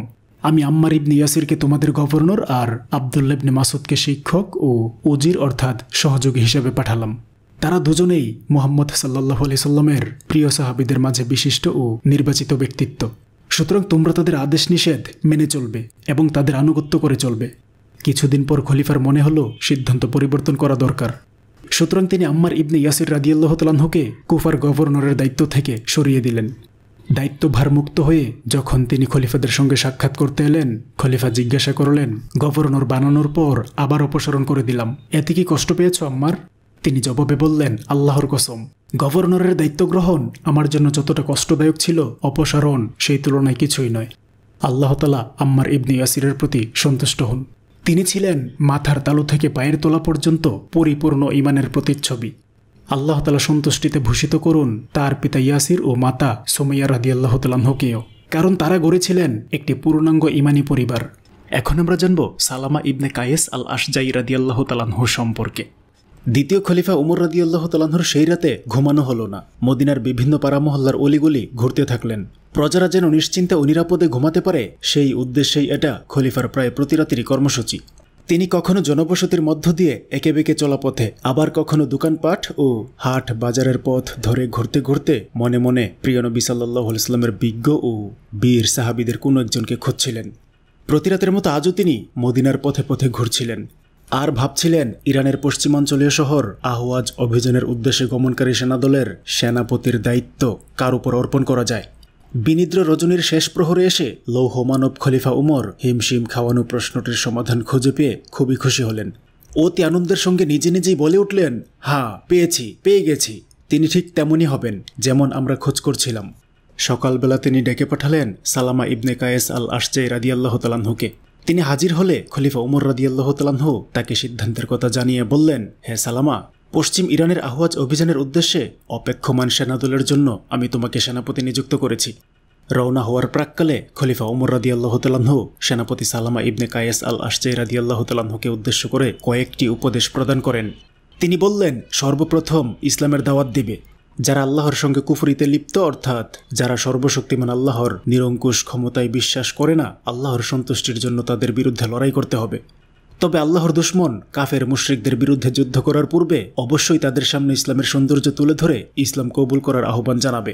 আমি আম্মার ইবনে ইয়াসিরকে তোমাদের গভর্নর আর আবদুল্লা ইবনে মাসুদকে শিক্ষক ও ওজির অর্থাৎ সহযোগী হিসেবে পাঠালাম তারা দুজনেই মোহাম্মদ সাল্লাহ আলি সাল্লামের প্রিয় সাহাবিদের মাঝে বিশিষ্ট ও নির্বাচিত ব্যক্তিত্ব সুতরাং তোমরা তাদের আদেশ নিষেধ মেনে চলবে এবং তাদের আনুগত্য করে চলবে কিছুদিন পর খলিফার মনে হলো সিদ্ধান্ত পরিবর্তন করা দরকার সুতরাং তিনি আম্মার ইবনে ইয়াসির রাদিয়াল্লাহ তালাহুকে কুফার গভর্নরের দায়িত্ব থেকে সরিয়ে দিলেন দায়িত্বভারমুক্ত হয়ে যখন তিনি খলিফাদের সঙ্গে সাক্ষাৎ করতে এলেন খলিফা জিজ্ঞাসা করলেন গভর্নর বানানোর পর আবার অপসারণ করে দিলাম এতে কি কষ্ট পেয়েছ আম্মার তিনি জবাবে বললেন আল্লাহর কসম গভর্নরের দায়িত্ব গ্রহণ আমার জন্য যতটা কষ্টদায়ক ছিল অপসারণ সেই তুলনায় কিছুই নয় আল্লাহতালা আম্মার ইবনে ইয়াসিরের প্রতি সন্তুষ্ট হন তিনি ছিলেন মাথার তালু থেকে পায়ের তোলা পর্যন্ত পরিপূর্ণ ইমানের প্রতিচ্ছবি আল্লাহ তালা সন্তুষ্টিতে ভূষিত করুন তার পিতা ইয়াসির ও মাতা সোমাইয়া রাদিয়াল্লাহ তালাহকেও কারণ তারা গড়েছিলেন একটি পূর্ণাঙ্গ ইমানি পরিবার এখন আমরা জানব সালামা ইবনে কায়েস আল আশজাই রাদিয়াল্লাহ তালাহ সম্পর্কে দ্বিতীয় খলিফা উমর রাদিয়াল্লাহ তালাহর সেই রাতে ঘুমানো হলো না মদিনার বিভিন্ন পাড়ামহল্লার অলিগুলি ঘুরতে থাকলেন প্রজারা যেন নিশ্চিন্তে ও নিরাপদে ঘুমাতে পারে সেই উদ্দেশ্যেই এটা খলিফার প্রায় প্রতিরাতিরই কর্মসূচি তিনি কখনো জনবসতির মধ্য দিয়ে একে বেঁকে চলা পথে আবার কখনো দোকানপাট ও হাট বাজারের পথ ধরে ঘুরতে ঘুরতে মনে মনে প্রিয় নবী ইসলামের বিজ্ঞ ও বীর সাহাবিদের কোনো একজনকে খুঁজছিলেন প্রতিরাতের মতো আজও তিনি মদিনার পথে পথে ঘুরছিলেন আর ভাবছিলেন ইরানের পশ্চিমাঞ্চলীয় শহর আহওয়াজ অভিযানের উদ্দেশ্যে গমনকারী সেনাদলের সেনাপতির দায়িত্ব কার উপর অর্পণ করা যায় বিনিদ্র রজনীর শেষ প্রহরে এসে লৌহ মানব খলিফা উমর হিমশিম খাওয়ানো প্রশ্নটির সমাধান খুঁজে পেয়ে খুবই খুশি হলেন অতি আনন্দের সঙ্গে নিজে নিজেই বলে উঠলেন হা পেয়েছি পেয়ে গেছি তিনি ঠিক তেমনই হবেন যেমন আমরা খোঁজ করছিলাম সকালবেলা তিনি ডেকে পাঠালেন সালামা ইবনে কায়েস আল আশজে রাদিয়াল্লাহ তালাহুকে তিনি হাজির হলে খলিফা উমর রাদিয়াল্লাহ তালাহু তাকে সিদ্ধান্তের কথা জানিয়ে বললেন হে সালামা পশ্চিম ইরানের আহওয়াজ অভিযানের উদ্দেশ্যে অপেক্ষমান সেনাদলের জন্য আমি তোমাকে সেনাপতি নিযুক্ত করেছি রওনা হওয়ার প্রাককালে খলিফা ওমর রাদি আল্লাহতালাহ সেনাপতি সালামা ইবনে কায়েস আল আশজাই রাদি আল্লাহতালাহকে উদ্দেশ্য করে কয়েকটি উপদেশ প্রদান করেন তিনি বললেন সর্বপ্রথম ইসলামের দাওয়াত দিবে যারা আল্লাহর সঙ্গে কুফরিতে লিপ্ত অর্থাৎ যারা সর্বশক্তিমান আল্লাহর নিরঙ্কুশ ক্ষমতায় বিশ্বাস করে না আল্লাহর সন্তুষ্টির জন্য তাদের বিরুদ্ধে লড়াই করতে হবে তবে আল্লাহর দুশ্মন কাফের মুশ্রিকদের বিরুদ্ধে যুদ্ধ করার পূর্বে অবশ্যই তাদের সামনে ইসলামের সৌন্দর্য তুলে ধরে ইসলাম কবুল করার আহ্বান জানাবে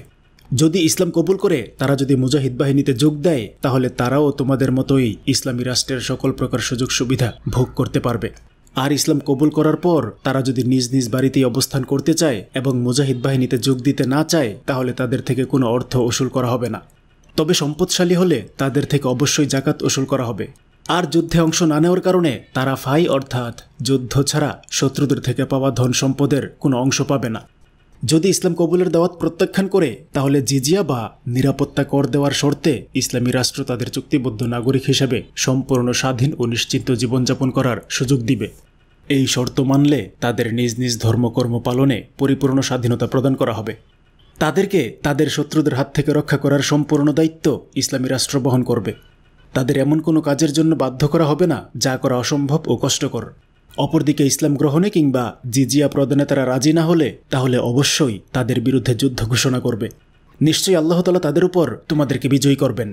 যদি ইসলাম কবুল করে তারা যদি মুজাহিদ বাহিনীতে যোগ দেয় তাহলে তারাও তোমাদের মতোই ইসলামী রাষ্ট্রের সকল প্রকার সুযোগ সুবিধা ভোগ করতে পারবে আর ইসলাম কবুল করার পর তারা যদি নিজ নিজ বাড়িতেই অবস্থান করতে চায় এবং মুজাহিদ বাহিনীতে যোগ দিতে না চায় তাহলে তাদের থেকে কোনো অর্থ ওসুল করা হবে না তবে সম্পদশালী হলে তাদের থেকে অবশ্যই জাকাত ওসুল করা হবে আর যুদ্ধে অংশ না নেওয়ার কারণে তারা ফাই অর্থাৎ যুদ্ধ ছাড়া শত্রুদের থেকে পাওয়া ধন সম্পদের কোনো অংশ পাবে না যদি ইসলাম কবুলের দাওয়াত প্রত্যাখ্যান করে তাহলে জিজিয়া বা নিরাপত্তা কর দেওয়ার শর্তে ইসলামী রাষ্ট্র তাদের চুক্তিবদ্ধ নাগরিক হিসেবে সম্পূর্ণ স্বাধীন ও নিশ্চিন্ত জীবনযাপন করার সুযোগ দিবে এই শর্ত মানলে তাদের নিজ নিজ ধর্মকর্ম পালনে পরিপূর্ণ স্বাধীনতা প্রদান করা হবে তাদেরকে তাদের শত্রুদের হাত থেকে রক্ষা করার সম্পূর্ণ দায়িত্ব ইসলামী রাষ্ট্র বহন করবে তাদের এমন কোনো কাজের জন্য বাধ্য করা হবে না যা করা অসম্ভব ও কষ্টকর অপরদিকে ইসলাম গ্রহণে কিংবা জিজিয়া প্রদানে তারা রাজি না হলে তাহলে অবশ্যই তাদের বিরুদ্ধে যুদ্ধ ঘোষণা করবে নিশ্চয়ই আল্লাহতালা তাদের উপর তোমাদেরকে বিজয়ী করবেন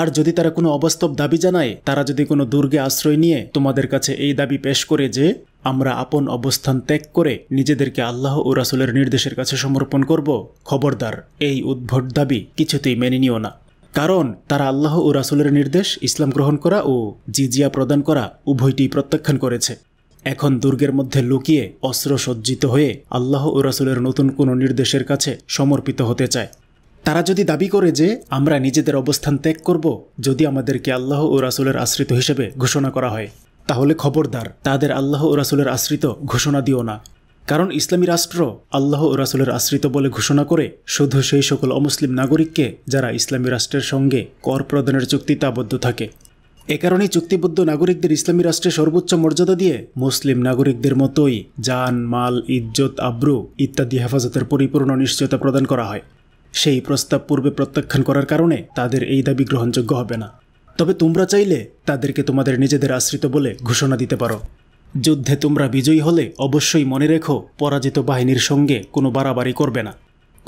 আর যদি তারা কোনো অবাস্তব দাবি জানায় তারা যদি কোনো দুর্গে আশ্রয় নিয়ে তোমাদের কাছে এই দাবি পেশ করে যে আমরা আপন অবস্থান ত্যাগ করে নিজেদেরকে আল্লাহ ও রাসুলের নির্দেশের কাছে সমর্পণ করব খবরদার এই উদ্ভট দাবি কিছুতেই মেনে নিও না কারণ তারা আল্লাহ ও রাসুলের নির্দেশ ইসলাম গ্রহণ করা ও জিজিয়া প্রদান করা উভয়টি প্রত্যাখ্যান করেছে এখন দুর্গের মধ্যে লুকিয়ে অস্ত্র সজ্জিত হয়ে আল্লাহ ও রাসুলের নতুন কোনো নির্দেশের কাছে সমর্পিত হতে চায় তারা যদি দাবি করে যে আমরা নিজেদের অবস্থান ত্যাগ করব যদি আমাদেরকে আল্লাহ ও রাসুলের আশ্রিত হিসেবে ঘোষণা করা হয় তাহলে খবরদার তাদের আল্লাহ ও রাসুলের আশ্রিত ঘোষণা দিও না কারণ ইসলামী রাষ্ট্র আল্লাহ ও রাসুলের আশ্রিত বলে ঘোষণা করে শুধু সেই সকল অমুসলিম নাগরিককে যারা ইসলামী রাষ্ট্রের সঙ্গে কর প্রদানের চুক্তিতে আবদ্ধ থাকে এ কারণে চুক্তিবদ্ধ নাগরিকদের ইসলামী রাষ্ট্রে সর্বোচ্চ মর্যাদা দিয়ে মুসলিম নাগরিকদের মতোই যান মাল ইজ্জত আব্রু ইত্যাদি হেফাজতের পরিপূর্ণ নিশ্চয়তা প্রদান করা হয় সেই প্রস্তাব পূর্বে প্রত্যাখ্যান করার কারণে তাদের এই দাবি গ্রহণযোগ্য হবে না তবে তোমরা চাইলে তাদেরকে তোমাদের নিজেদের আশ্রিত বলে ঘোষণা দিতে পারো যুদ্ধে তোমরা বিজয়ী হলে অবশ্যই মনে রেখো পরাজিত বাহিনীর সঙ্গে কোনো বাড়াবাড়ি করবে না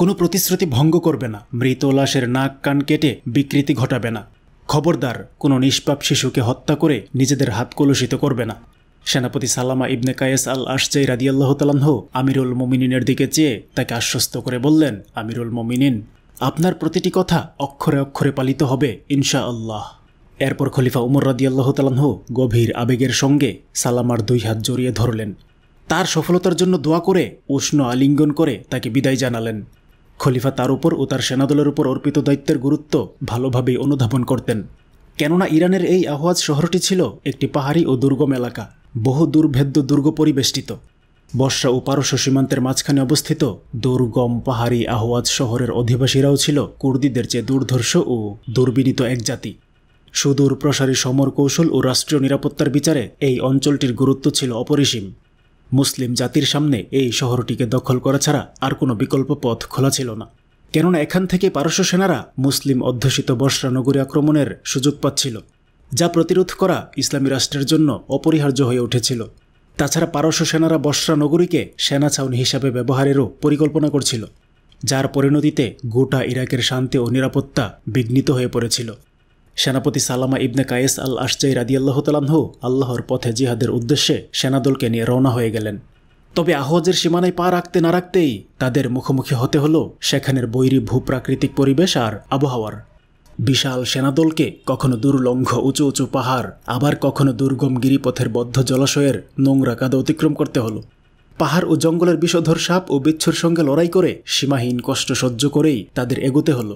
কোনো প্রতিশ্রুতি ভঙ্গ করবে না মৃত লাশের নাক কান কেটে বিকৃতি ঘটাবে না খবরদার কোনো নিষ্পাপ শিশুকে হত্যা করে নিজেদের হাত কলুষিত করবে না সেনাপতি সালামা ইবনে কায়েস আল আশজাই রাদিয়াল্লাহ তালাহ আমিরুল মোমিনিনের দিকে চেয়ে তাকে আশ্বস্ত করে বললেন আমিরুল মোমিনিন আপনার প্রতিটি কথা অক্ষরে অক্ষরে পালিত হবে ইনশা আল্লাহ এরপর খলিফা উমর রাদিয়াল্লাহ তালাহ গভীর আবেগের সঙ্গে সালামার দুই হাত জড়িয়ে ধরলেন তার সফলতার জন্য দোয়া করে উষ্ণ আলিঙ্গন করে তাকে বিদায় জানালেন খলিফা তার উপর ও তার সেনাদলের উপর অর্পিত দায়িত্বের গুরুত্ব ভালোভাবেই অনুধাবন করতেন কেননা ইরানের এই আহওয়াজ শহরটি ছিল একটি পাহাড়ি ও দুর্গম এলাকা বহু দুর্ভেদ্য দুর্গ পরিবেষ্টিত বর্ষা ও পারস্য সীমান্তের মাঝখানে অবস্থিত দুর্গম পাহাড়ি আহওয়াজ শহরের অধিবাসীরাও ছিল কুর্দিদের চেয়ে দুর্ধর্ষ ও দুর্বিনীত এক জাতি সুদূর প্রসারী সমর কৌশল ও রাষ্ট্রীয় নিরাপত্তার বিচারে এই অঞ্চলটির গুরুত্ব ছিল অপরিসীম মুসলিম জাতির সামনে এই শহরটিকে দখল করা ছাড়া আর কোনো বিকল্প পথ খোলা ছিল না কেননা এখান থেকে পারস্য সেনারা মুসলিম অধ্যুষিত বসরা নগরী আক্রমণের সুযোগ পাচ্ছিল যা প্রতিরোধ করা ইসলামী রাষ্ট্রের জন্য অপরিহার্য হয়ে উঠেছিল তাছাড়া পারস্য সেনারা বসরা নগরীকে সেনা ছাউনি হিসাবে ব্যবহারেরও পরিকল্পনা করছিল যার পরিণতিতে গোটা ইরাকের শান্তি ও নিরাপত্তা বিঘ্নিত হয়ে পড়েছিল সেনাপতি সালামা ইবনে কায়েস আল আশজাই আল্লাহ তালাহ আল্লাহর পথে জিহাদের উদ্দেশ্যে সেনাদলকে নিয়ে রওনা হয়ে গেলেন তবে আহজের সীমানায় পা রাখতে না রাখতেই তাদের মুখোমুখি হতে হলো সেখানের বৈরী ভূপ্রাকৃতিক পরিবেশ আর আবহাওয়ার বিশাল সেনাদলকে কখনো দুর্লঙ্ঘ উঁচু উঁচু পাহাড় আবার কখনো দুর্গম গিরিপথের বদ্ধ জলাশয়ের নোংরা কাঁদে অতিক্রম করতে হলো পাহাড় ও জঙ্গলের বিষধর সাপ ও বিচ্ছুর সঙ্গে লড়াই করে সীমাহীন কষ্ট সহ্য করেই তাদের এগোতে হলো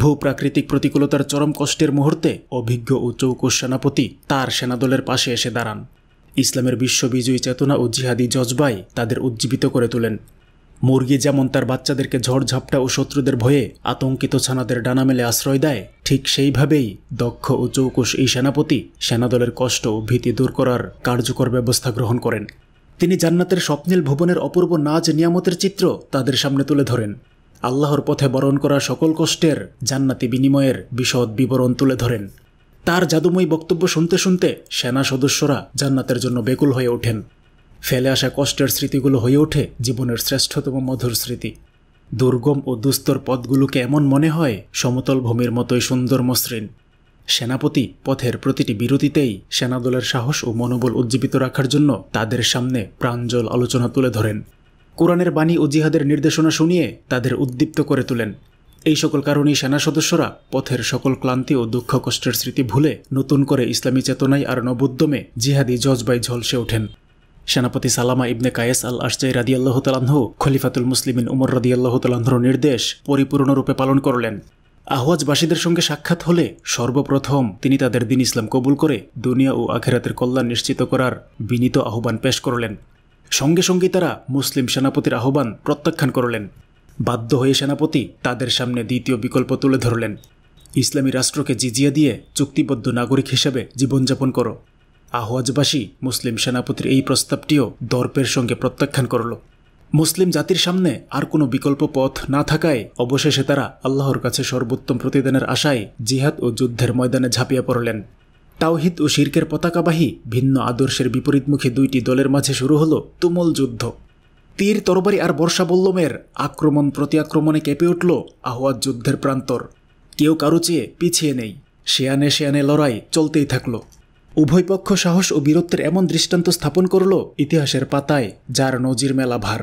ভূপ্রাকৃতিক প্রতিকূলতার চরম কষ্টের মুহূর্তে অভিজ্ঞ ও চৌকোষ সেনাপতি তার সেনাদলের পাশে এসে দাঁড়ান ইসলামের বিশ্ববিজয়ী চেতনা ও জিহাদি জজবাই তাদের উজ্জীবিত করে তোলেন মুরগি যেমন তার বাচ্চাদেরকে ঝড়ঝাপটা ও শত্রুদের ভয়ে আতঙ্কিত ছানাদের ডানা মেলে আশ্রয় দেয় ঠিক সেইভাবেই দক্ষ ও চৌকুশ এই সেনাপতি সেনাদলের কষ্ট ও ভীতি দূর করার কার্যকর ব্যবস্থা গ্রহণ করেন তিনি জান্নাতের স্বপ্নীল ভুবনের অপূর্ব নাজ নিয়ামতের চিত্র তাদের সামনে তুলে ধরেন আল্লাহর পথে বরণ করা সকল কষ্টের জান্নাতি বিনিময়ের বিশদ বিবরণ তুলে ধরেন তার জাদুময়ী বক্তব্য শুনতে শুনতে সেনা সদস্যরা জান্নাতের জন্য বেকুল হয়ে ওঠেন ফেলে আসা কষ্টের স্মৃতিগুলো হয়ে ওঠে জীবনের শ্রেষ্ঠতম মধুর স্মৃতি দুর্গম ও দুস্তর পথগুলোকে এমন মনে হয় সমতল ভূমির মতোই সুন্দর মসৃণ সেনাপতি পথের প্রতিটি বিরতিতেই সেনাদলের সাহস ও মনোবল উজ্জীবিত রাখার জন্য তাদের সামনে প্রাঞ্জল আলোচনা তুলে ধরেন কোরআনের বাণী ও জিহাদের নির্দেশনা শুনিয়ে তাদের উদ্দীপ্ত করে তোলেন এই সকল কারণেই সেনা সদস্যরা পথের সকল ক্লান্তি ও দুঃখ কষ্টের স্মৃতি ভুলে নতুন করে ইসলামী চেতনায় আর নবোদ্যমে জিহাদি জজবাই ঝলসে ওঠেন সেনাপতি সালামা ইবনে কায়েস আল রাদি রাদিয়াল্লাহ তালাহ খলিফাতুল মুসলিমিন উমর রাদিয়াল্লাহ তালাহর নির্দেশ পরিপূর্ণরূপে পালন করলেন আহওয়াজবাসীদের সঙ্গে সাক্ষাৎ হলে সর্বপ্রথম তিনি তাদের দিন ইসলাম কবুল করে দুনিয়া ও আখেরাতের কল্যাণ নিশ্চিত করার বিনীত আহ্বান পেশ করলেন সঙ্গে সঙ্গে তারা মুসলিম সেনাপতির আহ্বান প্রত্যাখ্যান করলেন বাধ্য হয়ে সেনাপতি তাদের সামনে দ্বিতীয় বিকল্প তুলে ধরলেন ইসলামী রাষ্ট্রকে জিজিয়া দিয়ে চুক্তিবদ্ধ নাগরিক হিসেবে জীবনযাপন করো আহওয়াজবাসী মুসলিম সেনাপতির এই প্রস্তাবটিও দর্পের সঙ্গে প্রত্যাখ্যান করল মুসলিম জাতির সামনে আর কোনো বিকল্প পথ না থাকায় অবশেষে তারা আল্লাহর কাছে সর্বোত্তম প্রতিদানের আশায় জিহাদ ও যুদ্ধের ময়দানে ঝাঁপিয়ে পড়লেন তাওহিদ ও শির্কের পতাকাবাহী ভিন্ন আদর্শের বিপরীতমুখী দুইটি দলের মাঝে শুরু হলো তুমল যুদ্ধ তীর তরবারি আর বর্ষা বল্লমের আক্রমণ প্রতি আক্রমণে কেঁপে উঠল আহওয়াজ যুদ্ধের প্রান্তর কেউ কারো চেয়ে পিছিয়ে নেই শেয়ানে শেয়ানে লড়াই চলতেই থাকল উভয় পক্ষ সাহস ও বীরত্বের এমন দৃষ্টান্ত স্থাপন করল ইতিহাসের পাতায় যার নজির মেলা ভার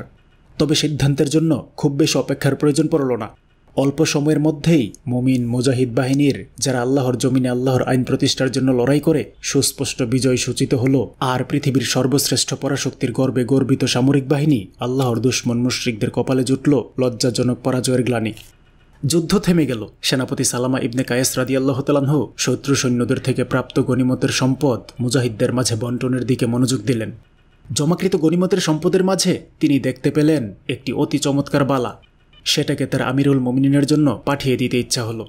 তবে সিদ্ধান্তের জন্য খুব বেশি অপেক্ষার প্রয়োজন পড়ল না অল্প সময়ের মধ্যেই মুমিন মুজাহিদ বাহিনীর যারা আল্লাহর জমিনে আল্লাহর আইন প্রতিষ্ঠার জন্য লড়াই করে সুস্পষ্ট বিজয় সূচিত হল আর পৃথিবীর সর্বশ্রেষ্ঠ পরাশক্তির গর্বে গর্বিত সামরিক বাহিনী আল্লাহর দুশ্মন মুশ্রিকদের কপালে জুটল লজ্জাজনক পরাজয়ের গ্লানি যুদ্ধ থেমে গেল সেনাপতি সালামা ইবনে কায়েস রাদি আল্লাহতালাহ শত্রু সৈন্যদের থেকে প্রাপ্ত গণিমতের সম্পদ মুজাহিদদের মাঝে বন্টনের দিকে মনোযোগ দিলেন জমাকৃত গণিমতের সম্পদের মাঝে তিনি দেখতে পেলেন একটি অতি চমৎকার বালা সেটাকে তার আমিরুল মমিনিনের জন্য পাঠিয়ে দিতে ইচ্ছা হলো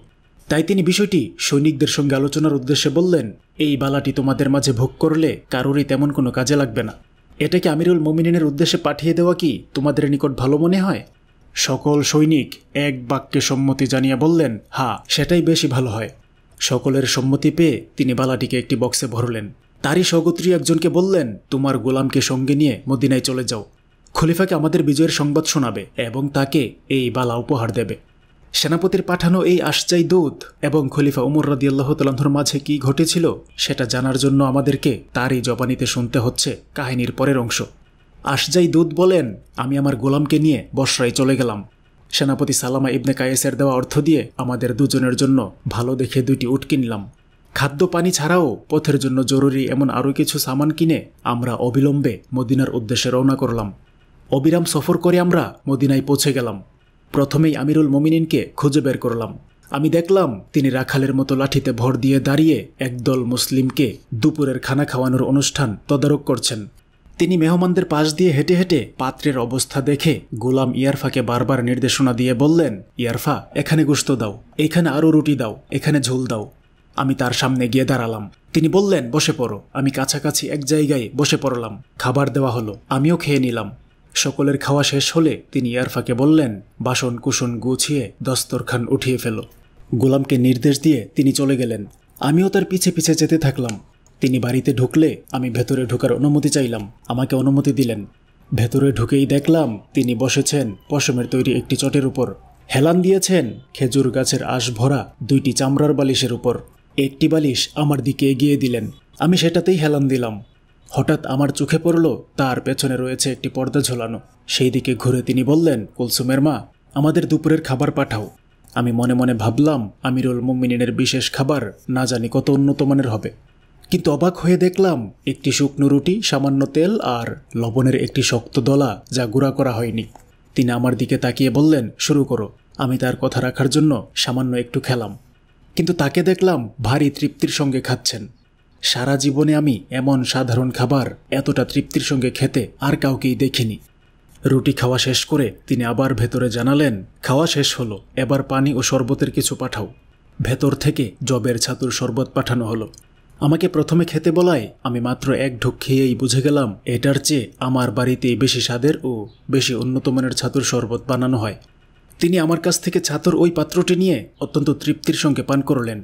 তাই তিনি বিষয়টি সৈনিকদের সঙ্গে আলোচনার উদ্দেশ্যে বললেন এই বালাটি তোমাদের মাঝে ভোগ করলে কারোরই তেমন কোনো কাজে লাগবে না এটাকে আমিরুল মমিনিনের উদ্দেশ্যে পাঠিয়ে দেওয়া কি তোমাদের নিকট ভালো মনে হয় সকল সৈনিক এক বাক্যে সম্মতি জানিয়ে বললেন হা সেটাই বেশি ভালো হয় সকলের সম্মতি পেয়ে তিনি বালাটিকে একটি বক্সে ভরলেন তারই সগোত্রী একজনকে বললেন তোমার গোলামকে সঙ্গে নিয়ে মদিনায় চলে যাও খলিফাকে আমাদের বিজয়ের সংবাদ শোনাবে এবং তাকে এই বালা উপহার দেবে সেনাপতির পাঠানো এই আশ্চাই দূত এবং খলিফা উমর রাদিয়াল্লাহ তালাহর মাঝে কি ঘটেছিল সেটা জানার জন্য আমাদেরকে তারই জবানিতে শুনতে হচ্ছে কাহিনীর পরের অংশ আশজাই দূত বলেন আমি আমার গোলামকে নিয়ে বর্ষায় চলে গেলাম সেনাপতি সালামা ইবনে কায়েসের দেওয়া অর্থ দিয়ে আমাদের দুজনের জন্য ভালো দেখে দুইটি উট কিনলাম খাদ্য পানি ছাড়াও পথের জন্য জরুরি এমন আরও কিছু সামান কিনে আমরা অবিলম্বে মদিনার উদ্দেশ্যে রওনা করলাম অবিরাম সফর করে আমরা মদিনায় পৌঁছে গেলাম প্রথমেই আমিরুল মমিনিনকে খুঁজে বের করলাম আমি দেখলাম তিনি রাখালের মতো লাঠিতে ভর দিয়ে দাঁড়িয়ে একদল মুসলিমকে দুপুরের খানা খাওয়ানোর অনুষ্ঠান তদারক করছেন তিনি মেহমানদের পাশ দিয়ে হেঁটে হেঁটে পাত্রের অবস্থা দেখে গোলাম ইয়ারফাকে বারবার নির্দেশনা দিয়ে বললেন ইয়ারফা এখানে গুস্ত দাও এখানে আরও রুটি দাও এখানে ঝোল দাও আমি তার সামনে গিয়ে দাঁড়ালাম তিনি বললেন বসে পড়ো আমি কাছাকাছি এক জায়গায় বসে পড়লাম খাবার দেওয়া হলো আমিও খেয়ে নিলাম সকলের খাওয়া শেষ হলে তিনি ইয়ারফাকে বললেন বাসন কুসন গুছিয়ে দস্তরখান উঠিয়ে ফেল গোলামকে নির্দেশ দিয়ে তিনি চলে গেলেন আমিও তার পিছে পিছে যেতে থাকলাম তিনি বাড়িতে ঢুকলে আমি ভেতরে ঢোকার অনুমতি চাইলাম আমাকে অনুমতি দিলেন ভেতরে ঢুকেই দেখলাম তিনি বসেছেন পশমের তৈরি একটি চটের উপর হেলান দিয়েছেন খেজুর গাছের আশ ভরা দুইটি চামড়ার বালিশের উপর একটি বালিশ আমার দিকে এগিয়ে দিলেন আমি সেটাতেই হেলান দিলাম হঠাৎ আমার চোখে পড়ল তার পেছনে রয়েছে একটি পর্দা ঝোলানো সেই দিকে ঘুরে তিনি বললেন কুলসুমের মা আমাদের দুপুরের খাবার পাঠাও আমি মনে মনে ভাবলাম আমিরুল মুমিনিনের বিশেষ খাবার না জানি কত উন্নত মানের হবে কিন্তু অবাক হয়ে দেখলাম একটি শুকনো রুটি সামান্য তেল আর লবণের একটি শক্ত দলা যা গুঁড়া করা হয়নি তিনি আমার দিকে তাকিয়ে বললেন শুরু করো আমি তার কথা রাখার জন্য সামান্য একটু খেলাম কিন্তু তাকে দেখলাম ভারী তৃপ্তির সঙ্গে খাচ্ছেন সারা জীবনে আমি এমন সাধারণ খাবার এতটা তৃপ্তির সঙ্গে খেতে আর কাউকেই দেখিনি রুটি খাওয়া শেষ করে তিনি আবার ভেতরে জানালেন খাওয়া শেষ হলো এবার পানি ও শরবতের কিছু পাঠাও ভেতর থেকে জবের ছাতুর শরবত পাঠানো হলো আমাকে প্রথমে খেতে বলায় আমি মাত্র এক ঢুক খেয়েই বুঝে গেলাম এটার চেয়ে আমার বাড়িতেই বেশি স্বাদের ও বেশি উন্নত মানের ছাতুর শরবত বানানো হয় তিনি আমার কাছ থেকে ছাতুর ওই পাত্রটি নিয়ে অত্যন্ত তৃপ্তির সঙ্গে পান করলেন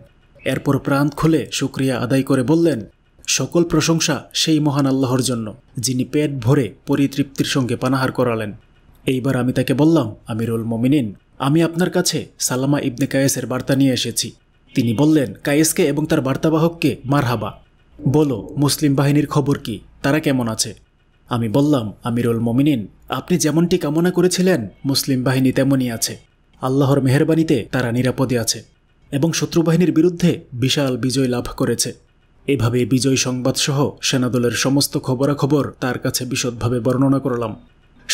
এরপর প্রাণ খুলে শুক্রিয়া আদায় করে বললেন সকল প্রশংসা সেই মহান আল্লাহর জন্য যিনি পেট ভরে পরিতৃপ্তির সঙ্গে পানাহার করালেন এইবার আমি তাকে বললাম আমিরুল মমিনিন আমি আপনার কাছে সালামা ইবনে কায়েসের বার্তা নিয়ে এসেছি তিনি বললেন কায়েসকে এবং তার বার্তাবাহককে মারহাবা বলো মুসলিম বাহিনীর খবর কি তারা কেমন আছে আমি বললাম আমিরুল মমিনিন আপনি যেমনটি কামনা করেছিলেন মুসলিম বাহিনী তেমনই আছে আল্লাহর মেহরবানিতে তারা নিরাপদে আছে এবং শত্রুবাহিনীর বিরুদ্ধে বিশাল বিজয় লাভ করেছে এভাবে বিজয় সংবাদসহ সেনাদলের সমস্ত খবরাখবর তার কাছে বিশদভাবে বর্ণনা করলাম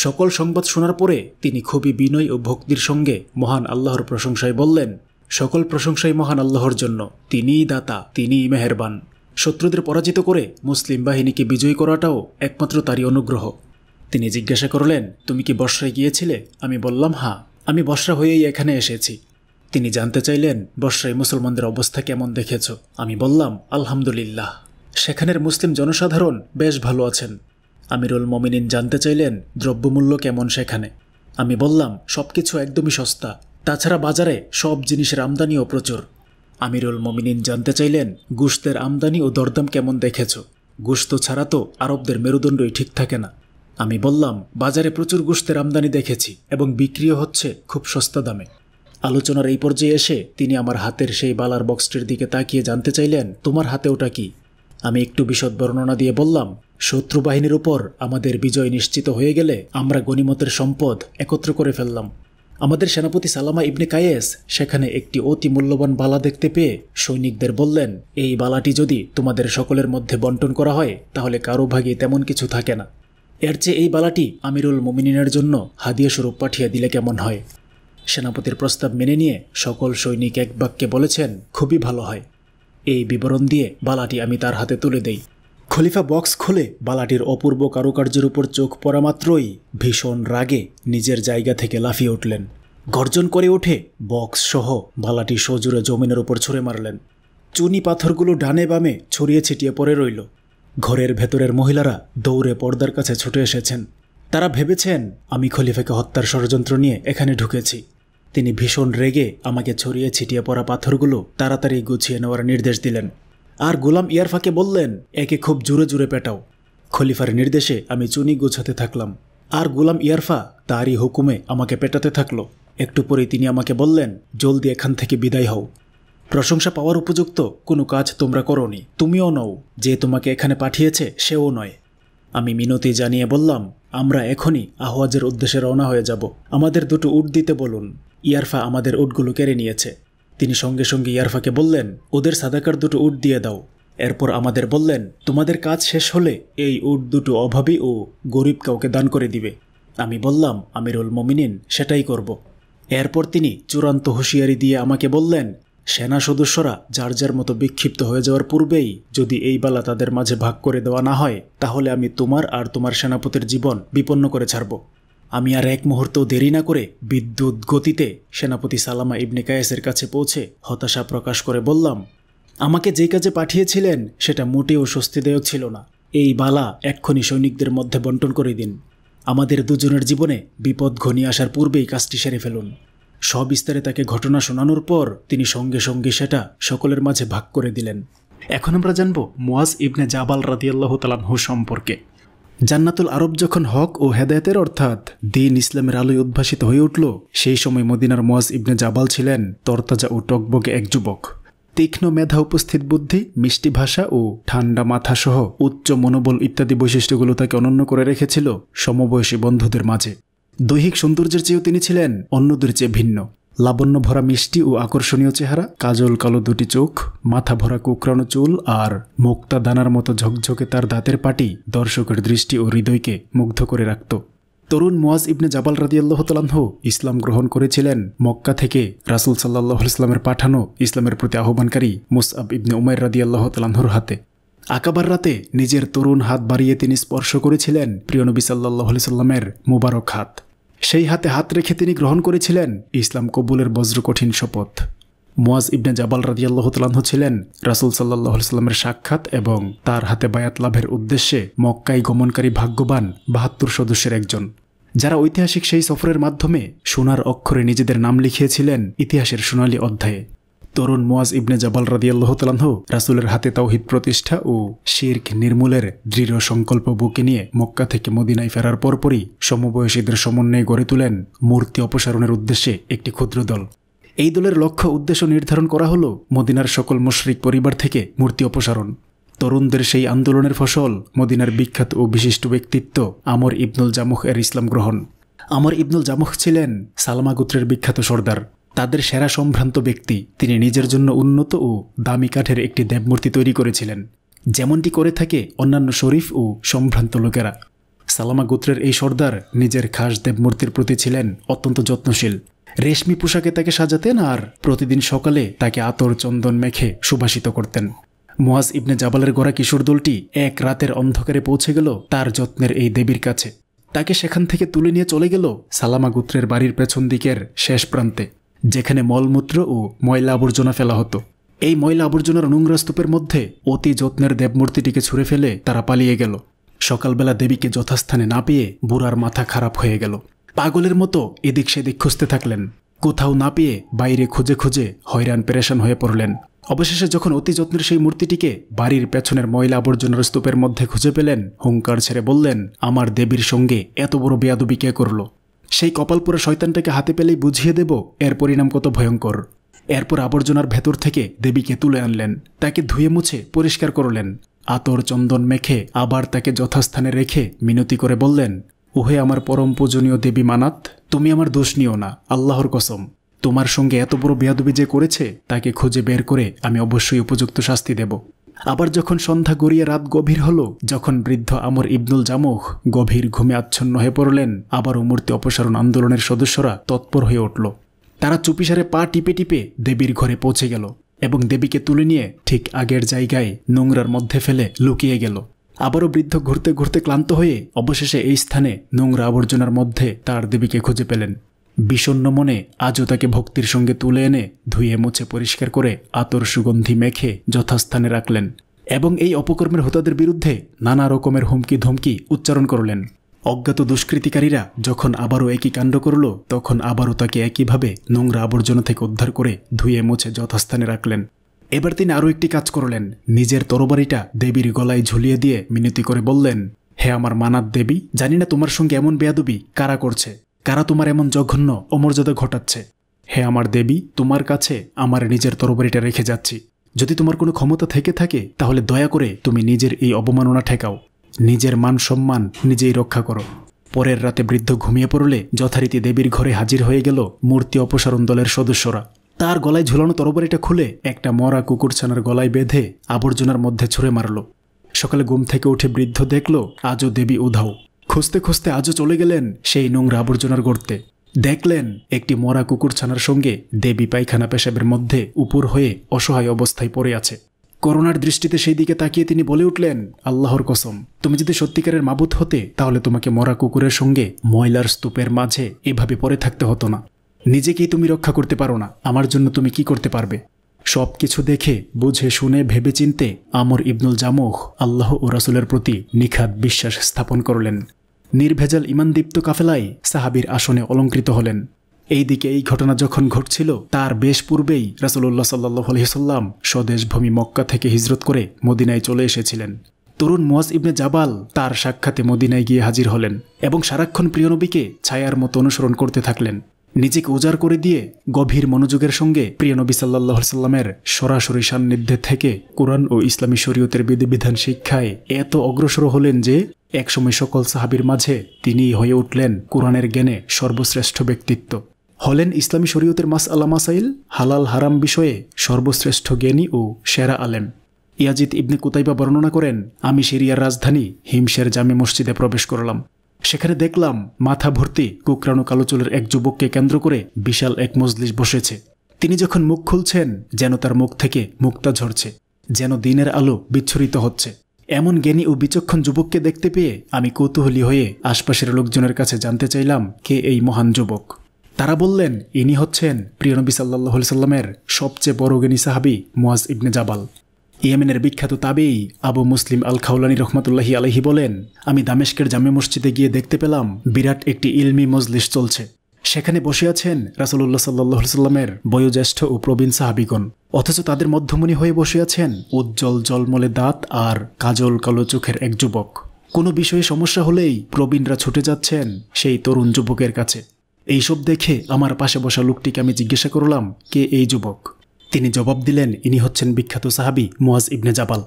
সকল সংবাদ শোনার পরে তিনি খুবই বিনয় ও ভক্তির সঙ্গে মহান আল্লাহর প্রশংসায় বললেন সকল প্রশংসাই মহান আল্লাহর জন্য তিনিই দাতা তিনিই মেহেরবান শত্রুদের পরাজিত করে মুসলিম বাহিনীকে বিজয়ী করাটাও একমাত্র তারই অনুগ্রহ তিনি জিজ্ঞাসা করলেন তুমি কি বর্ষায় গিয়েছিলে আমি বললাম হা হ্যাঁ, আমি বর্ষা হয়েই এখানে এসেছি তিনি জানতে চাইলেন বর্ষায় মুসলমানদের অবস্থা কেমন দেখেছ আমি বললাম আলহামদুলিল্লাহ সেখানের মুসলিম জনসাধারণ বেশ ভালো আছেন আমিরুল মমিনিন জানতে চাইলেন দ্রব্যমূল্য কেমন সেখানে আমি বললাম সব কিছু একদমই সস্তা তাছাড়া বাজারে সব জিনিসের আমদানিও প্রচুর আমিরুল মমিনিন জানতে চাইলেন গুস্তের আমদানি ও দরদাম কেমন দেখেছ গুস্ত ছাড়া তো আরবদের মেরুদণ্ডই ঠিক থাকে না আমি বললাম বাজারে প্রচুর গুস্তের আমদানি দেখেছি এবং বিক্রিও হচ্ছে খুব সস্তা দামে আলোচনার এই পর্যায়ে এসে তিনি আমার হাতের সেই বালার বক্সটির দিকে তাকিয়ে জানতে চাইলেন তোমার হাতে ওটা কি আমি একটু বিশদ বর্ণনা দিয়ে বললাম শত্রু বাহিনীর উপর আমাদের বিজয় নিশ্চিত হয়ে গেলে আমরা গণিমতের সম্পদ একত্র করে ফেললাম আমাদের সেনাপতি সালামা ইবনে কায়েস সেখানে একটি অতি মূল্যবান বালা দেখতে পেয়ে সৈনিকদের বললেন এই বালাটি যদি তোমাদের সকলের মধ্যে বন্টন করা হয় তাহলে কারো ভাগে তেমন কিছু থাকে না এর চেয়ে এই বালাটি আমিরুল মোমিনিনের জন্য হাদিয়া স্বরূপ পাঠিয়ে দিলে কেমন হয় সেনাপতির প্রস্তাব মেনে নিয়ে সকল সৈনিক এক বাক্যে বলেছেন খুবই ভালো হয় এই বিবরণ দিয়ে বালাটি আমি তার হাতে তুলে দেই খলিফা বক্স খুলে বালাটির অপূর্ব কারুকার্যের উপর চোখ পড়া মাত্রই ভীষণ রাগে নিজের জায়গা থেকে লাফিয়ে উঠলেন গর্জন করে উঠে বক্স সহ বালাটি সজুরে জমিনের উপর ছুঁড়ে মারলেন চুনি পাথরগুলো ডানে বামে ছড়িয়ে ছিটিয়ে পড়ে রইল ঘরের ভেতরের মহিলারা দৌড়ে পর্দার কাছে ছুটে এসেছেন তারা ভেবেছেন আমি খলিফাকে হত্যার ষড়যন্ত্র নিয়ে এখানে ঢুকেছি তিনি ভীষণ রেগে আমাকে ছড়িয়ে ছিটিয়ে পড়া পাথরগুলো তাড়াতাড়ি গুছিয়ে নেওয়ার নির্দেশ দিলেন আর গোলাম ইয়ারফাকে বললেন একে খুব জোরে জুড়ে পেটাও খলিফার নির্দেশে আমি চুনি গুছাতে থাকলাম আর গোলাম ইয়ারফা তারই হুকুমে আমাকে পেটাতে থাকলো একটু পরে তিনি আমাকে বললেন জলদি এখান থেকে বিদায় হও প্রশংসা পাওয়ার উপযুক্ত কোনো কাজ তোমরা করনি তুমিও নও যে তোমাকে এখানে পাঠিয়েছে সেও নয় আমি মিনতি জানিয়ে বললাম আমরা এখনই আহওয়াজের উদ্দেশ্যে রওনা হয়ে যাব আমাদের দুটো উট দিতে বলুন ইয়ারফা আমাদের উটগুলো কেড়ে নিয়েছে তিনি সঙ্গে সঙ্গে ইয়ারফাকে বললেন ওদের সাদাকার দুটো উট দিয়ে দাও এরপর আমাদের বললেন তোমাদের কাজ শেষ হলে এই উট দুটো অভাবী ও গরিব কাউকে দান করে দিবে আমি বললাম আমিরুল মমিনিন সেটাই করব এরপর তিনি চূড়ান্ত হুঁশিয়ারি দিয়ে আমাকে বললেন সেনা সদস্যরা যার যার মতো বিক্ষিপ্ত হয়ে যাওয়ার পূর্বেই যদি এই বালা তাদের মাঝে ভাগ করে দেওয়া না হয় তাহলে আমি তোমার আর তোমার সেনাপতির জীবন বিপন্ন করে ছাড়ব আমি আর এক মুহূর্ত দেরি না করে বিদ্যুৎ গতিতে সেনাপতি সালামা ইবনে কায়েসের কাছে পৌঁছে হতাশা প্রকাশ করে বললাম আমাকে যে কাজে পাঠিয়েছিলেন সেটা মোটেও স্বস্তিদায়ক ছিল না এই বালা এক্ষুনি সৈনিকদের মধ্যে বন্টন করে দিন আমাদের দুজনের জীবনে বিপদ ঘনিয়ে আসার পূর্বেই কাজটি সেরে ফেলুন সবিস্তারে তাকে ঘটনা শোনানোর পর তিনি সঙ্গে সঙ্গে সেটা সকলের মাঝে ভাগ করে দিলেন এখন আমরা জানব মোয়াজ ইবনে জাবাল রাদিয়াল্লাহ হু সম্পর্কে জান্নাতুল আরব যখন হক ও হেদায়তের অর্থাৎ দিন ইসলামের আলোয় উদ্ভাসিত হয়ে উঠল সেই সময় মদিনার মোয়াজ ইবনে জাবাল ছিলেন তরতাজা ও টকবগে এক যুবক তীক্ষ্ণ মেধা উপস্থিত বুদ্ধি মিষ্টি ভাষা ও ঠান্ডা মাথা সহ উচ্চ মনোবল ইত্যাদি বৈশিষ্ট্যগুলো তাকে অনন্য করে রেখেছিল সমবয়সী বন্ধুদের মাঝে দৈহিক সৌন্দর্যের চেয়েও তিনি ছিলেন অন্যদের চেয়ে ভিন্ন লাবণ্য ভরা মিষ্টি ও আকর্ষণীয় চেহারা কাজল কালো দুটি চোখ মাথা ভরা কুকরানো চুল আর মুক্তা দানার মতো ঝকঝকে তার দাঁতের পাটি দর্শকের দৃষ্টি ও হৃদয়কে মুগ্ধ করে রাখত তরুণ মোয়াজ ইবনে জাবাল রাদিয়াল্লাহ তালাহ ইসলাম গ্রহণ করেছিলেন মক্কা থেকে রাসুল সাল্লাহ ইসলামের পাঠানো ইসলামের প্রতি আহ্বানকারী মুসআব ইবনে রাদি আল্লাহ তালাহর হাতে আকাবার রাতে নিজের তরুণ হাত বাড়িয়ে তিনি স্পর্শ করেছিলেন প্রিয়নবী সাল্লাহ সাল্লামের মুবারক হাত সেই হাতে হাত রেখে তিনি গ্রহণ করেছিলেন ইসলাম কবুলের বজ্র কঠিন শপথ মোয়াজ ইবনে জাবাল রাজিয়াল্লাহ তালাহ ছিলেন রাসুল সাল্লাহ সাল্লামের সাক্ষাৎ এবং তার হাতে বায়াত লাভের উদ্দেশ্যে মক্কাই গমনকারী ভাগ্যবান বাহাত্তর সদস্যের একজন যারা ঐতিহাসিক সেই সফরের মাধ্যমে সোনার অক্ষরে নিজেদের নাম লিখিয়েছিলেন ইতিহাসের সোনালী অধ্যায়ে তরুণ মোয়াজ ইবনে জাবাল রাদিয়াল্লাহ রাসুলের হাতে তাওহিদ প্রতিষ্ঠা ও শির্ক নির্মূলের দৃঢ় সংকল্প বুকে নিয়ে মক্কা থেকে মদিনায় ফেরার পরপরই সমবয়সীদের সমন্বয়ে গড়ে তোলেন মূর্তি অপসারণের উদ্দেশ্যে একটি ক্ষুদ্র দল এই দলের লক্ষ্য উদ্দেশ্য নির্ধারণ করা হলো মদিনার সকল মুশরিক পরিবার থেকে মূর্তি অপসারণ তরুণদের সেই আন্দোলনের ফসল মদিনার বিখ্যাত ও বিশিষ্ট ব্যক্তিত্ব আমর ইবনুল জামুহ এর ইসলাম গ্রহণ আমর ইবনুল জামুহ ছিলেন সালমা গোত্রের বিখ্যাত সর্দার তাদের সেরা সম্ভ্রান্ত ব্যক্তি তিনি নিজের জন্য উন্নত ও দামি কাঠের একটি দেবমূর্তি তৈরি করেছিলেন যেমনটি করে থাকে অন্যান্য শরীফ ও সম্ভ্রান্ত লোকেরা সালামা গোত্রের এই সর্দার নিজের খাস দেবমূর্তির প্রতি ছিলেন অত্যন্ত যত্নশীল রেশমি পোশাকে তাকে সাজাতেন আর প্রতিদিন সকালে তাকে আতর চন্দন মেখে সুভাষিত করতেন মোয়াজ ইবনে জাবালের গড়া কিশোর দলটি এক রাতের অন্ধকারে পৌঁছে গেল তার যত্নের এই দেবীর কাছে তাকে সেখান থেকে তুলে নিয়ে চলে গেল সালামা গোত্রের বাড়ির পেছন দিকের শেষ প্রান্তে যেখানে মলমূত্র ও ময়লা আবর্জনা ফেলা হতো এই ময়লা আবর্জনার নোংরা স্তূপের মধ্যে অতি যত্নের দেবমূর্তিটিকে ছুঁড়ে ফেলে তারা পালিয়ে গেল সকালবেলা দেবীকে যথাস্থানে না পেয়ে বুড়ার মাথা খারাপ হয়ে গেল পাগলের মতো এদিক সেদিক খুঁজতে থাকলেন কোথাও না পেয়ে বাইরে খুঁজে খুঁজে হয়রান পেরেশান হয়ে পড়লেন অবশেষে যখন অতি যত্নের সেই মূর্তিটিকে বাড়ির পেছনের ময়লা আবর্জনার স্তূপের মধ্যে খুঁজে পেলেন হুঙ্কার ছেড়ে বললেন আমার দেবীর সঙ্গে এত বড় বেয়াদবি কে করলো সেই কপাল পুরো শয়তানটাকে হাতে পেলেই বুঝিয়ে দেব এর পরিণাম কত ভয়ঙ্কর এরপর আবর্জনার ভেতর থেকে দেবীকে তুলে আনলেন তাকে ধুয়ে মুছে পরিষ্কার করলেন আতর চন্দন মেখে আবার তাকে যথাস্থানে রেখে মিনতি করে বললেন ওহে আমার পরম পূজনীয় দেবী মানাত তুমি আমার দোষ নিও না আল্লাহর কসম তোমার সঙ্গে এত বড় বেয়াদবি যে করেছে তাকে খুঁজে বের করে আমি অবশ্যই উপযুক্ত শাস্তি দেব আবার যখন সন্ধ্যা গড়িয়ে রাত গভীর হল যখন বৃদ্ধ আমর ইবনুল জামুখ গভীর ঘুমে আচ্ছন্ন হয়ে পড়লেন আবারও মূর্তি অপসারণ আন্দোলনের সদস্যরা তৎপর হয়ে উঠল তারা চুপিসারে পা টিপে টিপে দেবীর ঘরে পৌঁছে গেল এবং দেবীকে তুলে নিয়ে ঠিক আগের জায়গায় নোংরার মধ্যে ফেলে লুকিয়ে গেল আবারও বৃদ্ধ ঘুরতে ঘুরতে ক্লান্ত হয়ে অবশেষে এই স্থানে নোংরা আবর্জনার মধ্যে তার দেবীকে খুঁজে পেলেন বিষণ্ন মনে আজও তাকে ভক্তির সঙ্গে তুলে এনে ধুয়ে মুছে পরিষ্কার করে আতর সুগন্ধি মেখে যথাস্থানে রাখলেন এবং এই অপকর্মের হোতাদের বিরুদ্ধে নানা রকমের হুমকি ধমকি উচ্চারণ করলেন অজ্ঞাত দুষ্কৃতিকারীরা যখন আবারও একই কাণ্ড করল তখন আবারও তাকে একইভাবে নোংরা আবর্জনা থেকে উদ্ধার করে ধুয়ে মুছে যথাস্থানে রাখলেন এবার তিনি আরও একটি কাজ করলেন নিজের তরবারিটা দেবীর গলায় ঝুলিয়ে দিয়ে মিনতি করে বললেন হে আমার মানাত দেবী জানি না তোমার সঙ্গে এমন বেয়াদবি কারা করছে কারা তোমার এমন জঘন্য অমর্যাদা ঘটাচ্ছে হে আমার দেবী তোমার কাছে আমার নিজের তরবারিটা রেখে যাচ্ছি যদি তোমার কোনো ক্ষমতা থেকে থাকে তাহলে দয়া করে তুমি নিজের এই অবমাননা ঠেকাও নিজের মান সম্মান নিজেই রক্ষা করো পরের রাতে বৃদ্ধ ঘুমিয়ে পড়লে যথারীতি দেবীর ঘরে হাজির হয়ে গেল মূর্তি অপসারণ দলের সদস্যরা তার গলায় ঝুলানো তরবারিটা খুলে একটা মরা কুকুরছানার গলায় বেঁধে আবর্জনার মধ্যে ছুঁড়ে মারল সকালে ঘুম থেকে উঠে বৃদ্ধ দেখল আজও দেবী উধাও খুঁজতে খুঁজতে আজও চলে গেলেন সেই নোংরা আবর্জনার গড়তে দেখলেন একটি মরা কুকুরছানার সঙ্গে দেবী পায়খানা পেশাবের মধ্যে উপর হয়ে অসহায় অবস্থায় পড়ে আছে করোনার দৃষ্টিতে সেই দিকে তাকিয়ে তিনি বলে উঠলেন আল্লাহর কসম তুমি যদি সত্যিকারের মাবুত হতে তাহলে তোমাকে মরা কুকুরের সঙ্গে ময়লার স্তূপের মাঝে এভাবে পড়ে থাকতে হতো না নিজেকেই তুমি রক্ষা করতে পারো না আমার জন্য তুমি কি করতে পারবে সব কিছু দেখে বুঝে শুনে ভেবে চিনতে আমর ইবনুল জামুহ আল্লাহ ও রাসুলের প্রতি নিখাত বিশ্বাস স্থাপন করলেন নির্ভেজাল ইমানদীপ্ত কাফেলায় সাহাবির আসনে অলঙ্কৃত হলেন এইদিকে এই ঘটনা যখন ঘটছিল তার বেশ পূর্বেই রাসুল্লাহ সাল্লাহ আলহিসাল্লাম স্বদেশভূমি মক্কা থেকে হিজরত করে মদিনায় চলে এসেছিলেন তরুণ মোয়াজ ইবনে জাবাল তার সাক্ষাতে মদিনায় গিয়ে হাজির হলেন এবং সারাক্ষণ প্রিয়নবীকে ছায়ার মতো অনুসরণ করতে থাকলেন নিজেকে উজাড় করে দিয়ে গভীর মনোযোগের সঙ্গে প্রিয়নবী সাল্লাহ সাল্লামের সরাসরি সান্নিধ্যে থেকে কোরআন ও ইসলামী শরীয়তের বিধিবিধান শিক্ষায় এত অগ্রসর হলেন যে একসময় সকল সাহাবির মাঝে তিনিই হয়ে উঠলেন কোরআনের জ্ঞানে সর্বশ্রেষ্ঠ ব্যক্তিত্ব হলেন ইসলামী শরীয়তের মাস আল্লা মাসাইল হালাল হারাম বিষয়ে সর্বশ্রেষ্ঠ জ্ঞানী ও সেরা আলেম ইয়াজিদ ইবনে কোতাইবা বর্ণনা করেন আমি সিরিয়ার রাজধানী হিমশের জামে মসজিদে প্রবেশ করলাম সেখানে দেখলাম মাথা ভর্তি কুকরানো কালো চুলের এক যুবককে কেন্দ্র করে বিশাল এক মজলিস বসেছে তিনি যখন মুখ খুলছেন যেন তার মুখ থেকে মুক্তা ঝরছে যেন দিনের আলো বিচ্ছুরিত হচ্ছে এমন জ্ঞানী ও বিচক্ষণ যুবককে দেখতে পেয়ে আমি কৌতূহলী হয়ে আশপাশের লোকজনের কাছে জানতে চাইলাম কে এই মহান যুবক তারা বললেন ইনি হচ্ছেন প্রিয়নবী সাল্লাহ সাল্লামের সবচেয়ে বড় জ্ঞানী সাহাবি মোয়াজ ইবনে জাবাল ইয়েমেনের বিখ্যাত তাবেই আবু মুসলিম আল খাউলানি রহমতুল্লাহি আলহি বলেন আমি দামেশকের জামে মসজিদে গিয়ে দেখতে পেলাম বিরাট একটি ইলমি মজলিস চলছে সেখানে বসে আছেন রাসলুল্লাহ সাল্লাহ সাল্লামের বয়োজ্যেষ্ঠ ও প্রবীণ সাহাবিগণ অথচ তাদের মধ্যমণি হয়ে বসে আছেন উজ্জ্বল জলমলে দাঁত আর কাজল কালো চোখের এক যুবক কোনো বিষয়ে সমস্যা হলেই প্রবীণরা ছুটে যাচ্ছেন সেই তরুণ যুবকের কাছে এইসব দেখে আমার পাশে বসা লোকটিকে আমি জিজ্ঞাসা করলাম কে এই যুবক তিনি জবাব দিলেন ইনি হচ্ছেন বিখ্যাত সাহাবি মোয়াজ ইবনে জাবাল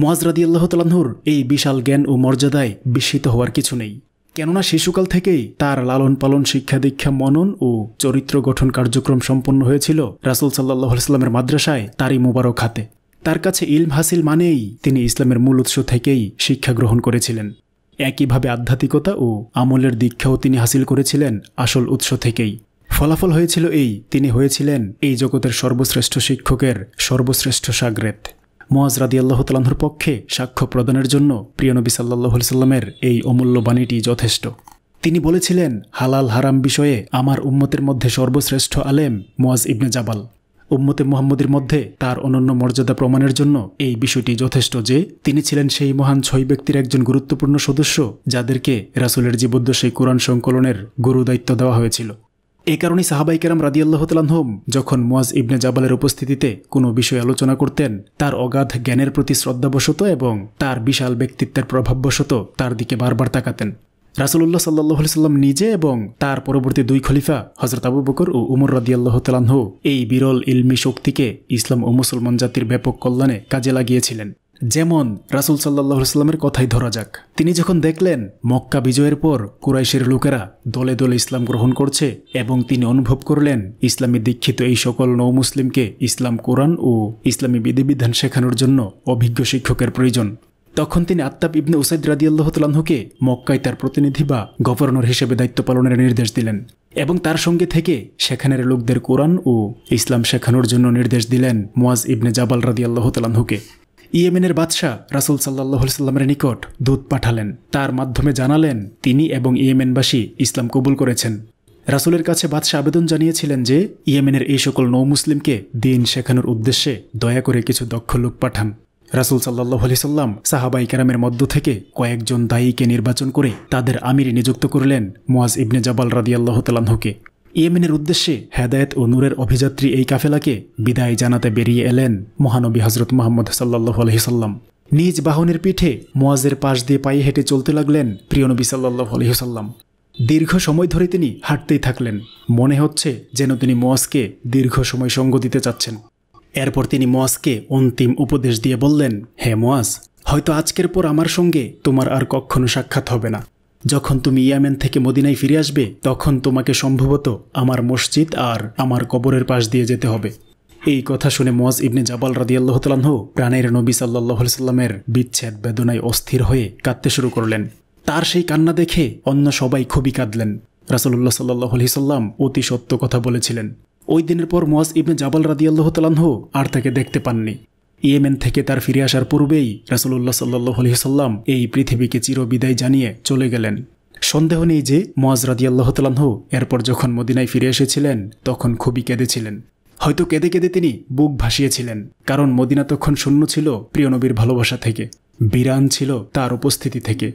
মোয়াজ রাদি আল্লাহ তালাহুর এই বিশাল জ্ঞান ও মর্যাদায় বিস্মিত হওয়ার কিছু নেই কেননা শিশুকাল থেকেই তার লালন পালন শিক্ষা দীক্ষা মনন ও চরিত্র গঠন কার্যক্রম সম্পন্ন হয়েছিল রাসুল সাল্লাহ ইসলামের মাদ্রাসায় তারই মোবারক হাতে তার কাছে ইলম হাসিল মানেই তিনি ইসলামের মূল উৎস থেকেই শিক্ষা গ্রহণ করেছিলেন একইভাবে আধ্যাত্মিকতা ও আমলের দীক্ষাও তিনি হাসিল করেছিলেন আসল উৎস থেকেই ফলাফল হয়েছিল এই তিনি হয়েছিলেন এই জগতের সর্বশ্রেষ্ঠ শিক্ষকের সর্বশ্রেষ্ঠ সাগরেত মোয়াজ রাদি আল্লাহ তালাহর পক্ষে সাক্ষ্য প্রদানের জন্য প্রিয়নবী সাল্লাহ সাল্লামের এই অমূল্য বাণীটি যথেষ্ট তিনি বলেছিলেন হালাল হারাম বিষয়ে আমার উম্মতের মধ্যে সর্বশ্রেষ্ঠ আলেম মোয়াজ ইবনে জাবাল উম্মতে মোহাম্মদের মধ্যে তার অনন্য মর্যাদা প্রমাণের জন্য এই বিষয়টি যথেষ্ট যে তিনি ছিলেন সেই মহান ছয় ব্যক্তির একজন গুরুত্বপূর্ণ সদস্য যাদেরকে রাসুলের জীবদ্দশী কোরআন সংকলনের গুরুদায়িত্ব দেওয়া হয়েছিল এ কারণে সাহাবাই কেরাম রাদিয়াল্লাহ তালাহম যখন মোয়াজ ইবনে জাবালের উপস্থিতিতে কোনো বিষয় আলোচনা করতেন তার অগাধ জ্ঞানের প্রতি শ্রদ্ধাবশত এবং তার বিশাল ব্যক্তিত্বের প্রভাববশত তার দিকে বারবার তাকাতেন রাসুল্লাহ সাল্লাহ সাল্লাম নিজে এবং তার পরবর্তী দুই খলিফা হজরত আবু বকর ও উমর রাদিয়াল্লাহ তালাহ এই বিরল ইলমি শক্তিকে ইসলাম ও মুসলমান জাতির ব্যাপক কল্যাণে কাজে লাগিয়েছিলেন যেমন রাসুল সাল্লাহ সাল্লামের কথাই ধরা যাক তিনি যখন দেখলেন মক্কা বিজয়ের পর কুরাইশের লোকেরা দলে দলে ইসলাম গ্রহণ করছে এবং তিনি অনুভব করলেন ইসলামে দীক্ষিত এই সকল নৌ মুসলিমকে ইসলাম কোরআন ও ইসলামী বিধিবিধান শেখানোর জন্য অভিজ্ঞ শিক্ষকের প্রয়োজন তখন তিনি আত্মাব ইবনে উসাইদ রাদিয়াল্লাহ তালাহুকে মক্কায় তার প্রতিনিধি বা গভর্নর হিসেবে দায়িত্ব পালনের নির্দেশ দিলেন এবং তার সঙ্গে থেকে সেখানের লোকদের কোরআন ও ইসলাম শেখানোর জন্য নির্দেশ দিলেন মোয়াজ ইবনে জাবাল রাদিয়াল্লাহ তালাহুকে ইয়েমেনের বাদশাহ রাসুল সাল্লাহ সাল্লামের নিকট দূত পাঠালেন তার মাধ্যমে জানালেন তিনি এবং ইয়েমেনবাসী ইসলাম কবুল করেছেন রাসুলের কাছে বাদশাহ আবেদন জানিয়েছিলেন যে ইয়েমেনের এই সকল নৌ মুসলিমকে দিন শেখানোর উদ্দেশ্যে দয়া করে কিছু দক্ষ লোক পাঠান রাসুল সাল্লাহ আলি সাল্লাম সাহাবাই কেরামের মধ্য থেকে কয়েকজন দায়ীকে নির্বাচন করে তাদের আমির নিযুক্ত করলেন মোয়াজ ইবনে জাবাল রাদিয়াল্লাহ তালাহকে ইয়েমেনের উদ্দেশ্যে হেদায়েত ও নূরের অভিযাত্রী এই কাফেলাকে বিদায় জানাতে বেরিয়ে এলেন মহানবী হজরত মোহাম্মদ সাল্লাহ আলহিসাল্লাম নিজ বাহনের পিঠে মোয়াজের পাশ দিয়ে পায়ে হেঁটে চলতে লাগলেন প্রিয়নবী সাল্লাহ আলহিহাল্লাম দীর্ঘ সময় ধরে তিনি হাঁটতেই থাকলেন মনে হচ্ছে যেন তিনি মোয়াজকে দীর্ঘ সময় সঙ্গ দিতে চাচ্ছেন এরপর তিনি মোয়াজকে অন্তিম উপদেশ দিয়ে বললেন হে মোয়াজ হয়তো আজকের পর আমার সঙ্গে তোমার আর কখনো সাক্ষাৎ হবে না যখন তুমি ইয়ামেন থেকে মদিনায় ফিরে আসবে তখন তোমাকে সম্ভবত আমার মসজিদ আর আমার কবরের পাশ দিয়ে যেতে হবে এই কথা শুনে মোয়াজ ইবনে জাবাল রাদিয়াল্লাহ তালাহ প্রাণের নবী সাল্লাহ সাল্লামের বিচ্ছেদ বেদনায় অস্থির হয়ে কাঁদতে শুরু করলেন তার সেই কান্না দেখে অন্য সবাই খুবই কাঁদলেন রাসলুল্লাহ সাল্লাহ সাল্লাম অতি সত্য কথা বলেছিলেন ওই দিনের পর মোয়াজ ইবনে জাবাল রাদিয়াল্লাহ তালাহ আর তাকে দেখতে পাননি ইয়েমেন থেকে তার ফিরে আসার পূর্বেই রাসুল্লাহ সাল্লাহ আলহি সাল্লাম এই পৃথিবীকে চিরবিদায় জানিয়ে চলে গেলেন সন্দেহ নেই যে মজরাদি রাদিয়াল্লাহ তালাহু এরপর যখন মদিনায় ফিরে এসেছিলেন তখন খুবই কেঁদেছিলেন হয়তো কেঁদে কেঁদে তিনি বুক ভাসিয়েছিলেন কারণ মদিনা তখন শূন্য ছিল প্রিয়নবীর ভালোবাসা থেকে বিরান ছিল তার উপস্থিতি থেকে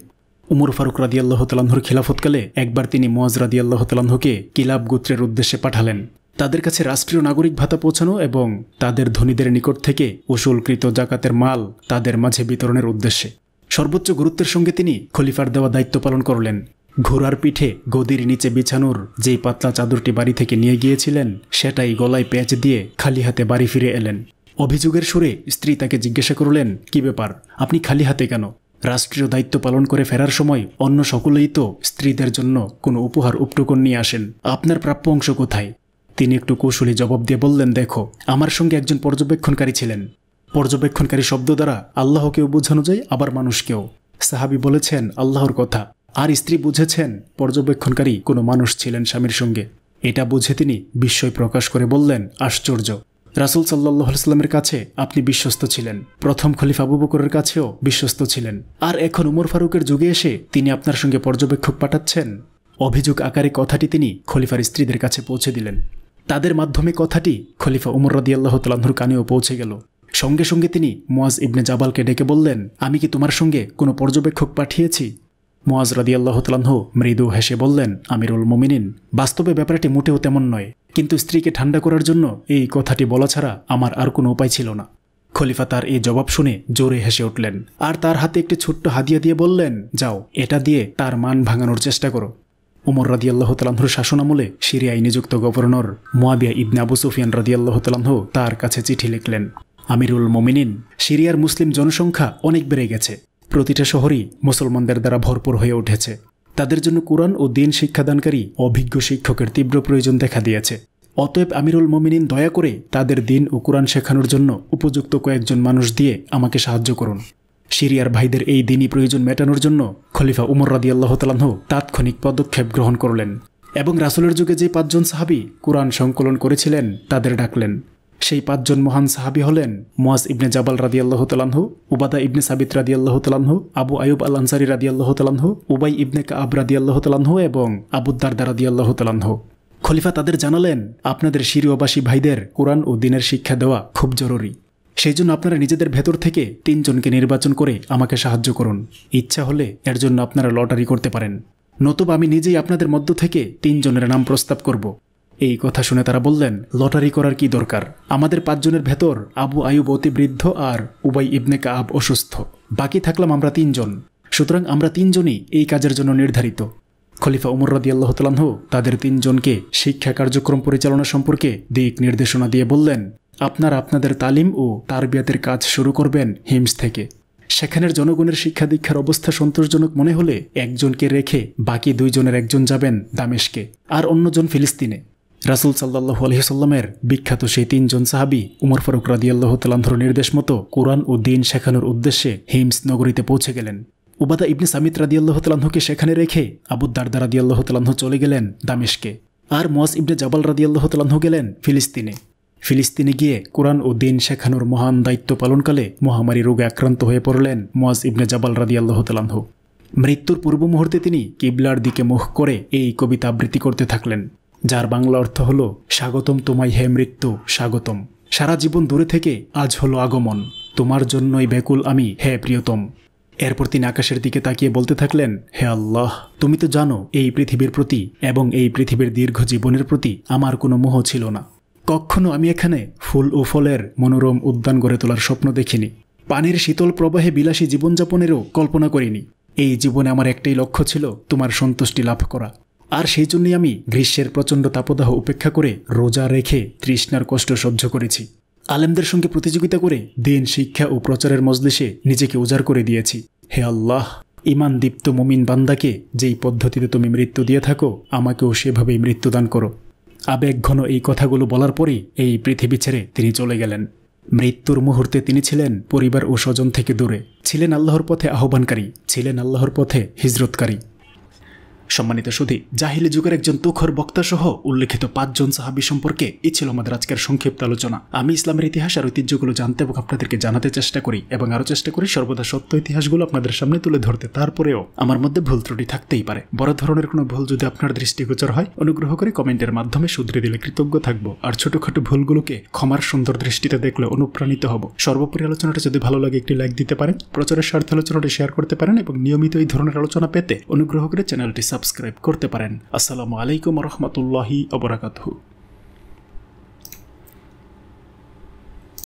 উমর ফারুক রাদিয়াল্লাহ তালাহুর খিলাফতকালে একবার তিনি মোয়াজ রাদিয়াল্লাহ তালাহুকে কিলাব গোত্রের উদ্দেশ্যে পাঠালেন তাদের কাছে রাষ্ট্রীয় নাগরিক ভাতা পৌঁছানো এবং তাদের ধনীদের নিকট থেকে উসুলকৃত জাকাতের মাল তাদের মাঝে বিতরণের উদ্দেশ্যে সর্বোচ্চ গুরুত্বের সঙ্গে তিনি খলিফার দেওয়া দায়িত্ব পালন করলেন ঘোড়ার পিঠে গদির নিচে বিছানোর যেই পাতলা চাদরটি বাড়ি থেকে নিয়ে গিয়েছিলেন সেটাই গলায় প্যাঁচ দিয়ে খালি হাতে বাড়ি ফিরে এলেন অভিযোগের সুরে স্ত্রী তাকে জিজ্ঞাসা করলেন কি ব্যাপার আপনি খালি হাতে কেন রাষ্ট্রীয় দায়িত্ব পালন করে ফেরার সময় অন্য সকলেই তো স্ত্রীদের জন্য কোনো উপহার উপটুকন নিয়ে আসেন আপনার প্রাপ্য অংশ কোথায় তিনি একটু কৌশলী জবাব দিয়ে বললেন দেখো আমার সঙ্গে একজন পর্যবেক্ষণকারী ছিলেন পর্যবেক্ষণকারী শব্দ দ্বারা আল্লাহকেও বোঝানো যায় আবার মানুষকেও সাহাবি বলেছেন আল্লাহর কথা আর স্ত্রী বুঝেছেন পর্যবেক্ষণকারী কোনো মানুষ ছিলেন স্বামীর সঙ্গে এটা বুঝে তিনি বিস্ময় প্রকাশ করে বললেন আশ্চর্য রাসুল সাল্লাহ ইসলামের কাছে আপনি বিশ্বস্ত ছিলেন প্রথম খলিফ আবু বকরের কাছেও বিশ্বস্ত ছিলেন আর এখন উমর ফারুকের যুগে এসে তিনি আপনার সঙ্গে পর্যবেক্ষক পাঠাচ্ছেন অভিযোগ আকারে কথাটি তিনি খলিফার স্ত্রীদের কাছে পৌঁছে দিলেন তাদের মাধ্যমে কথাটি খলিফা উমর রদিয়াল্লাহ তালাহুর কানেও পৌঁছে গেল সঙ্গে সঙ্গে তিনি মোয়াজ ইবনে জাবালকে ডেকে বললেন আমি কি তোমার সঙ্গে কোনো পর্যবেক্ষক পাঠিয়েছি মোয়াজ আল্লাহ তালাহ মৃদু হেসে বললেন আমিরুল মোমিনিন বাস্তবে ব্যাপারটি মোটেও তেমন নয় কিন্তু স্ত্রীকে ঠান্ডা করার জন্য এই কথাটি বলা ছাড়া আমার আর কোনো উপায় ছিল না খলিফা তার এই জবাব শুনে জোরে হেসে উঠলেন আর তার হাতে একটি ছোট্ট হাদিয়া দিয়ে বললেন যাও এটা দিয়ে তার মান ভাঙানোর চেষ্টা করো ওমর রাদিয়াল্লাহ তালাহুর শাসনামলে সিরিয়ায় নিযুক্ত governor Muawiya ibn Abu Sufyan রাদিয়াল্লাহ তালাহ তার কাছে চিঠি লিখলেন আমিরুল মোমিনিন সিরিয়ার মুসলিম জনসংখ্যা অনেক বেড়ে গেছে প্রতিটা শহরই মুসলমানদের দ্বারা ভরপুর হয়ে উঠেছে তাদের জন্য কোরআন ও দিন শিক্ষাদানকারী অভিজ্ঞ শিক্ষকের তীব্র প্রয়োজন দেখা দিয়েছে অতএব আমিরুল মোমিনিন দয়া করে তাদের দিন ও কোরআন শেখানোর জন্য উপযুক্ত কয়েকজন মানুষ দিয়ে আমাকে সাহায্য করুন সিরিয়ার ভাইদের এই দিনই প্রয়োজন মেটানোর জন্য খলিফা উমর রাদি তালাহ তাৎক্ষণিক পদক্ষেপ গ্রহণ করলেন এবং রাসুলের যুগে যে পাঁচজন সাহাবি কোরআন সংকলন করেছিলেন তাদের ডাকলেন সেই পাঁচজন মহান সাহাবি হলেন মোয়াজ ইবনে জাবাল রাদি আল্লাহ তালাহু উবাদা ইবনে সাবিত রাদি আল্লাহ তালাহু আবু আয়ুব আল আনসারি রাদি আল্লাহ তালাহু উবাই ইবনে কাব রাদি আল্লাহ তালাহু এবং আবুদ্দারদা রাদি আল্লাহ তালাহু খলিফা তাদের জানালেন আপনাদের শিরিয়বাসী ভাইদের কোরআন ও দিনের শিক্ষা দেওয়া খুব জরুরি সেই জন্য আপনারা নিজেদের ভেতর থেকে তিনজনকে নির্বাচন করে আমাকে সাহায্য করুন ইচ্ছা হলে এর জন্য আপনারা লটারি করতে পারেন নতুবা আমি নিজেই আপনাদের মধ্য থেকে তিনজনের নাম প্রস্তাব করব এই কথা শুনে তারা বললেন লটারি করার কি দরকার আমাদের পাঁচজনের ভেতর আবু আয়ুব অতি বৃদ্ধ আর উবাই ইবনে কাব অসুস্থ বাকি থাকলাম আমরা তিনজন সুতরাং আমরা তিনজনই এই কাজের জন্য নির্ধারিত খলিফা উমর রাদি আল্লাহ তালাহ তাদের তিনজনকে শিক্ষা কার্যক্রম পরিচালনা সম্পর্কে দিক নির্দেশনা দিয়ে বললেন আপনারা আপনাদের তালিম ও তারবিয়াতের কাজ শুরু করবেন হিমস থেকে সেখানের জনগণের শিক্ষা দীক্ষার অবস্থা সন্তোষজনক মনে হলে একজনকে রেখে বাকি দুইজনের একজন যাবেন দামেশকে আর অন্যজন ফিলিস্তিনে রাসুল সাল্লাহ আলহিসাল্লামের বিখ্যাত সেই তিনজন সাহাবি উমর ফারুক রাদিয়াল্লাহ তালান্ধর নির্দেশ মতো কোরআন ও দিন শেখানোর উদ্দেশ্যে হিমস নগরীতে পৌঁছে গেলেন উবাদা ইবনে সামিত রাদিয়াল্লাহ তালাহকে সেখানে রেখে আবুদ্দারদা রাদিয়াল্লাহ তালাহ চলে গেলেন দামেশকে আর মস ইবনে জাবাল রাদিয়াল্লাহ তালাহ গেলেন ফিলিস্তিনে ফিলিস্তিনে গিয়ে কোরআন ও দিন শেখানোর মহান দায়িত্ব পালনকালে মহামারী রোগে আক্রান্ত হয়ে পড়লেন মোয়াজ ইবনে জাবাল রাদি আল্লাহ মৃত্যুর পূর্ব মুহূর্তে তিনি কিবলার দিকে মুখ করে এই কবিতা আবৃত্তি করতে থাকলেন যার বাংলা অর্থ হল স্বাগতম তোমায় হে মৃত্যু স্বাগতম সারা জীবন দূরে থেকে আজ হলো আগমন তোমার জন্যই ব্যাকুল আমি হে প্রিয়তম এরপর তিনি আকাশের দিকে তাকিয়ে বলতে থাকলেন হে আল্লাহ তুমি তো জানো এই পৃথিবীর প্রতি এবং এই পৃথিবীর দীর্ঘ জীবনের প্রতি আমার কোনো মোহ ছিল না কখনো আমি এখানে ফুল ও ফলের মনোরম উদ্যান গড়ে তোলার স্বপ্ন দেখিনি পানির শীতল প্রবাহে বিলাসী জীবনযাপনেরও কল্পনা করিনি এই জীবনে আমার একটাই লক্ষ্য ছিল তোমার সন্তুষ্টি লাভ করা আর সেই জন্যই আমি গ্রীষ্মের প্রচণ্ড তাপদাহ উপেক্ষা করে রোজা রেখে তৃষ্ণার কষ্ট সহ্য করেছি আলেমদের সঙ্গে প্রতিযোগিতা করে দিন শিক্ষা ও প্রচারের মজলিসে নিজেকে উজাড় করে দিয়েছি হে আল্লাহ ইমান দীপ্ত মুমিন বান্দাকে যেই পদ্ধতিতে তুমি মৃত্যু দিয়ে থাকো আমাকেও সেভাবেই মৃত্যুদান করো আবেগঘন এই কথাগুলো বলার পরই এই পৃথিবী ছেড়ে তিনি চলে গেলেন মৃত্যুর মুহূর্তে তিনি ছিলেন পরিবার ও স্বজন থেকে দূরে ছিলেন আল্লাহর পথে আহ্বানকারী ছিলেন আল্লাহর পথে হিজরতকারী সম্মানিত সুধী জাহিলি যুগের একজন তুখর বক্তা সহ উল্লেখিত পাঁচজন সাহাবি সম্পর্কে এ ছিল আমাদের আজকের সংক্ষিপ্ত আলোচনা আমি ইসলামের ইতিহাস আর ঐতিহ্যগুলো জানতে এবং আপনাদেরকে জানাতে চেষ্টা করি এবং আরও চেষ্টা করি সর্বদা সত্য ইতিহাসগুলো আপনাদের সামনে তুলে ধরতে তারপরেও আমার মধ্যে ভুল ত্রুটি থাকতেই পারে বড় ধরনের কোনো ভুল যদি আপনার দৃষ্টিগোচর হয় অনুগ্রহ করে কমেন্টের মাধ্যমে শুধরে দিলে কৃতজ্ঞ থাকবো আর ছোটখাটো ভুলগুলোকে ক্ষমার সুন্দর দৃষ্টিতে দেখলে অনুপ্রাণিত হব সর্বোপরি আলোচনাটা যদি ভালো লাগে একটি লাইক দিতে পারেন প্রচারের স্বার্থ আলোচনাটি শেয়ার করতে পারেন এবং নিয়মিত এই ধরনের আলোচনা পেতে অনুগ্রহ করে চ্যানেলটি सब्सक्राइब करते পারেন আসসালামু আলাইকুম ওয়া রাহমাতুল্লাহি ওয়া বারাকাতুহু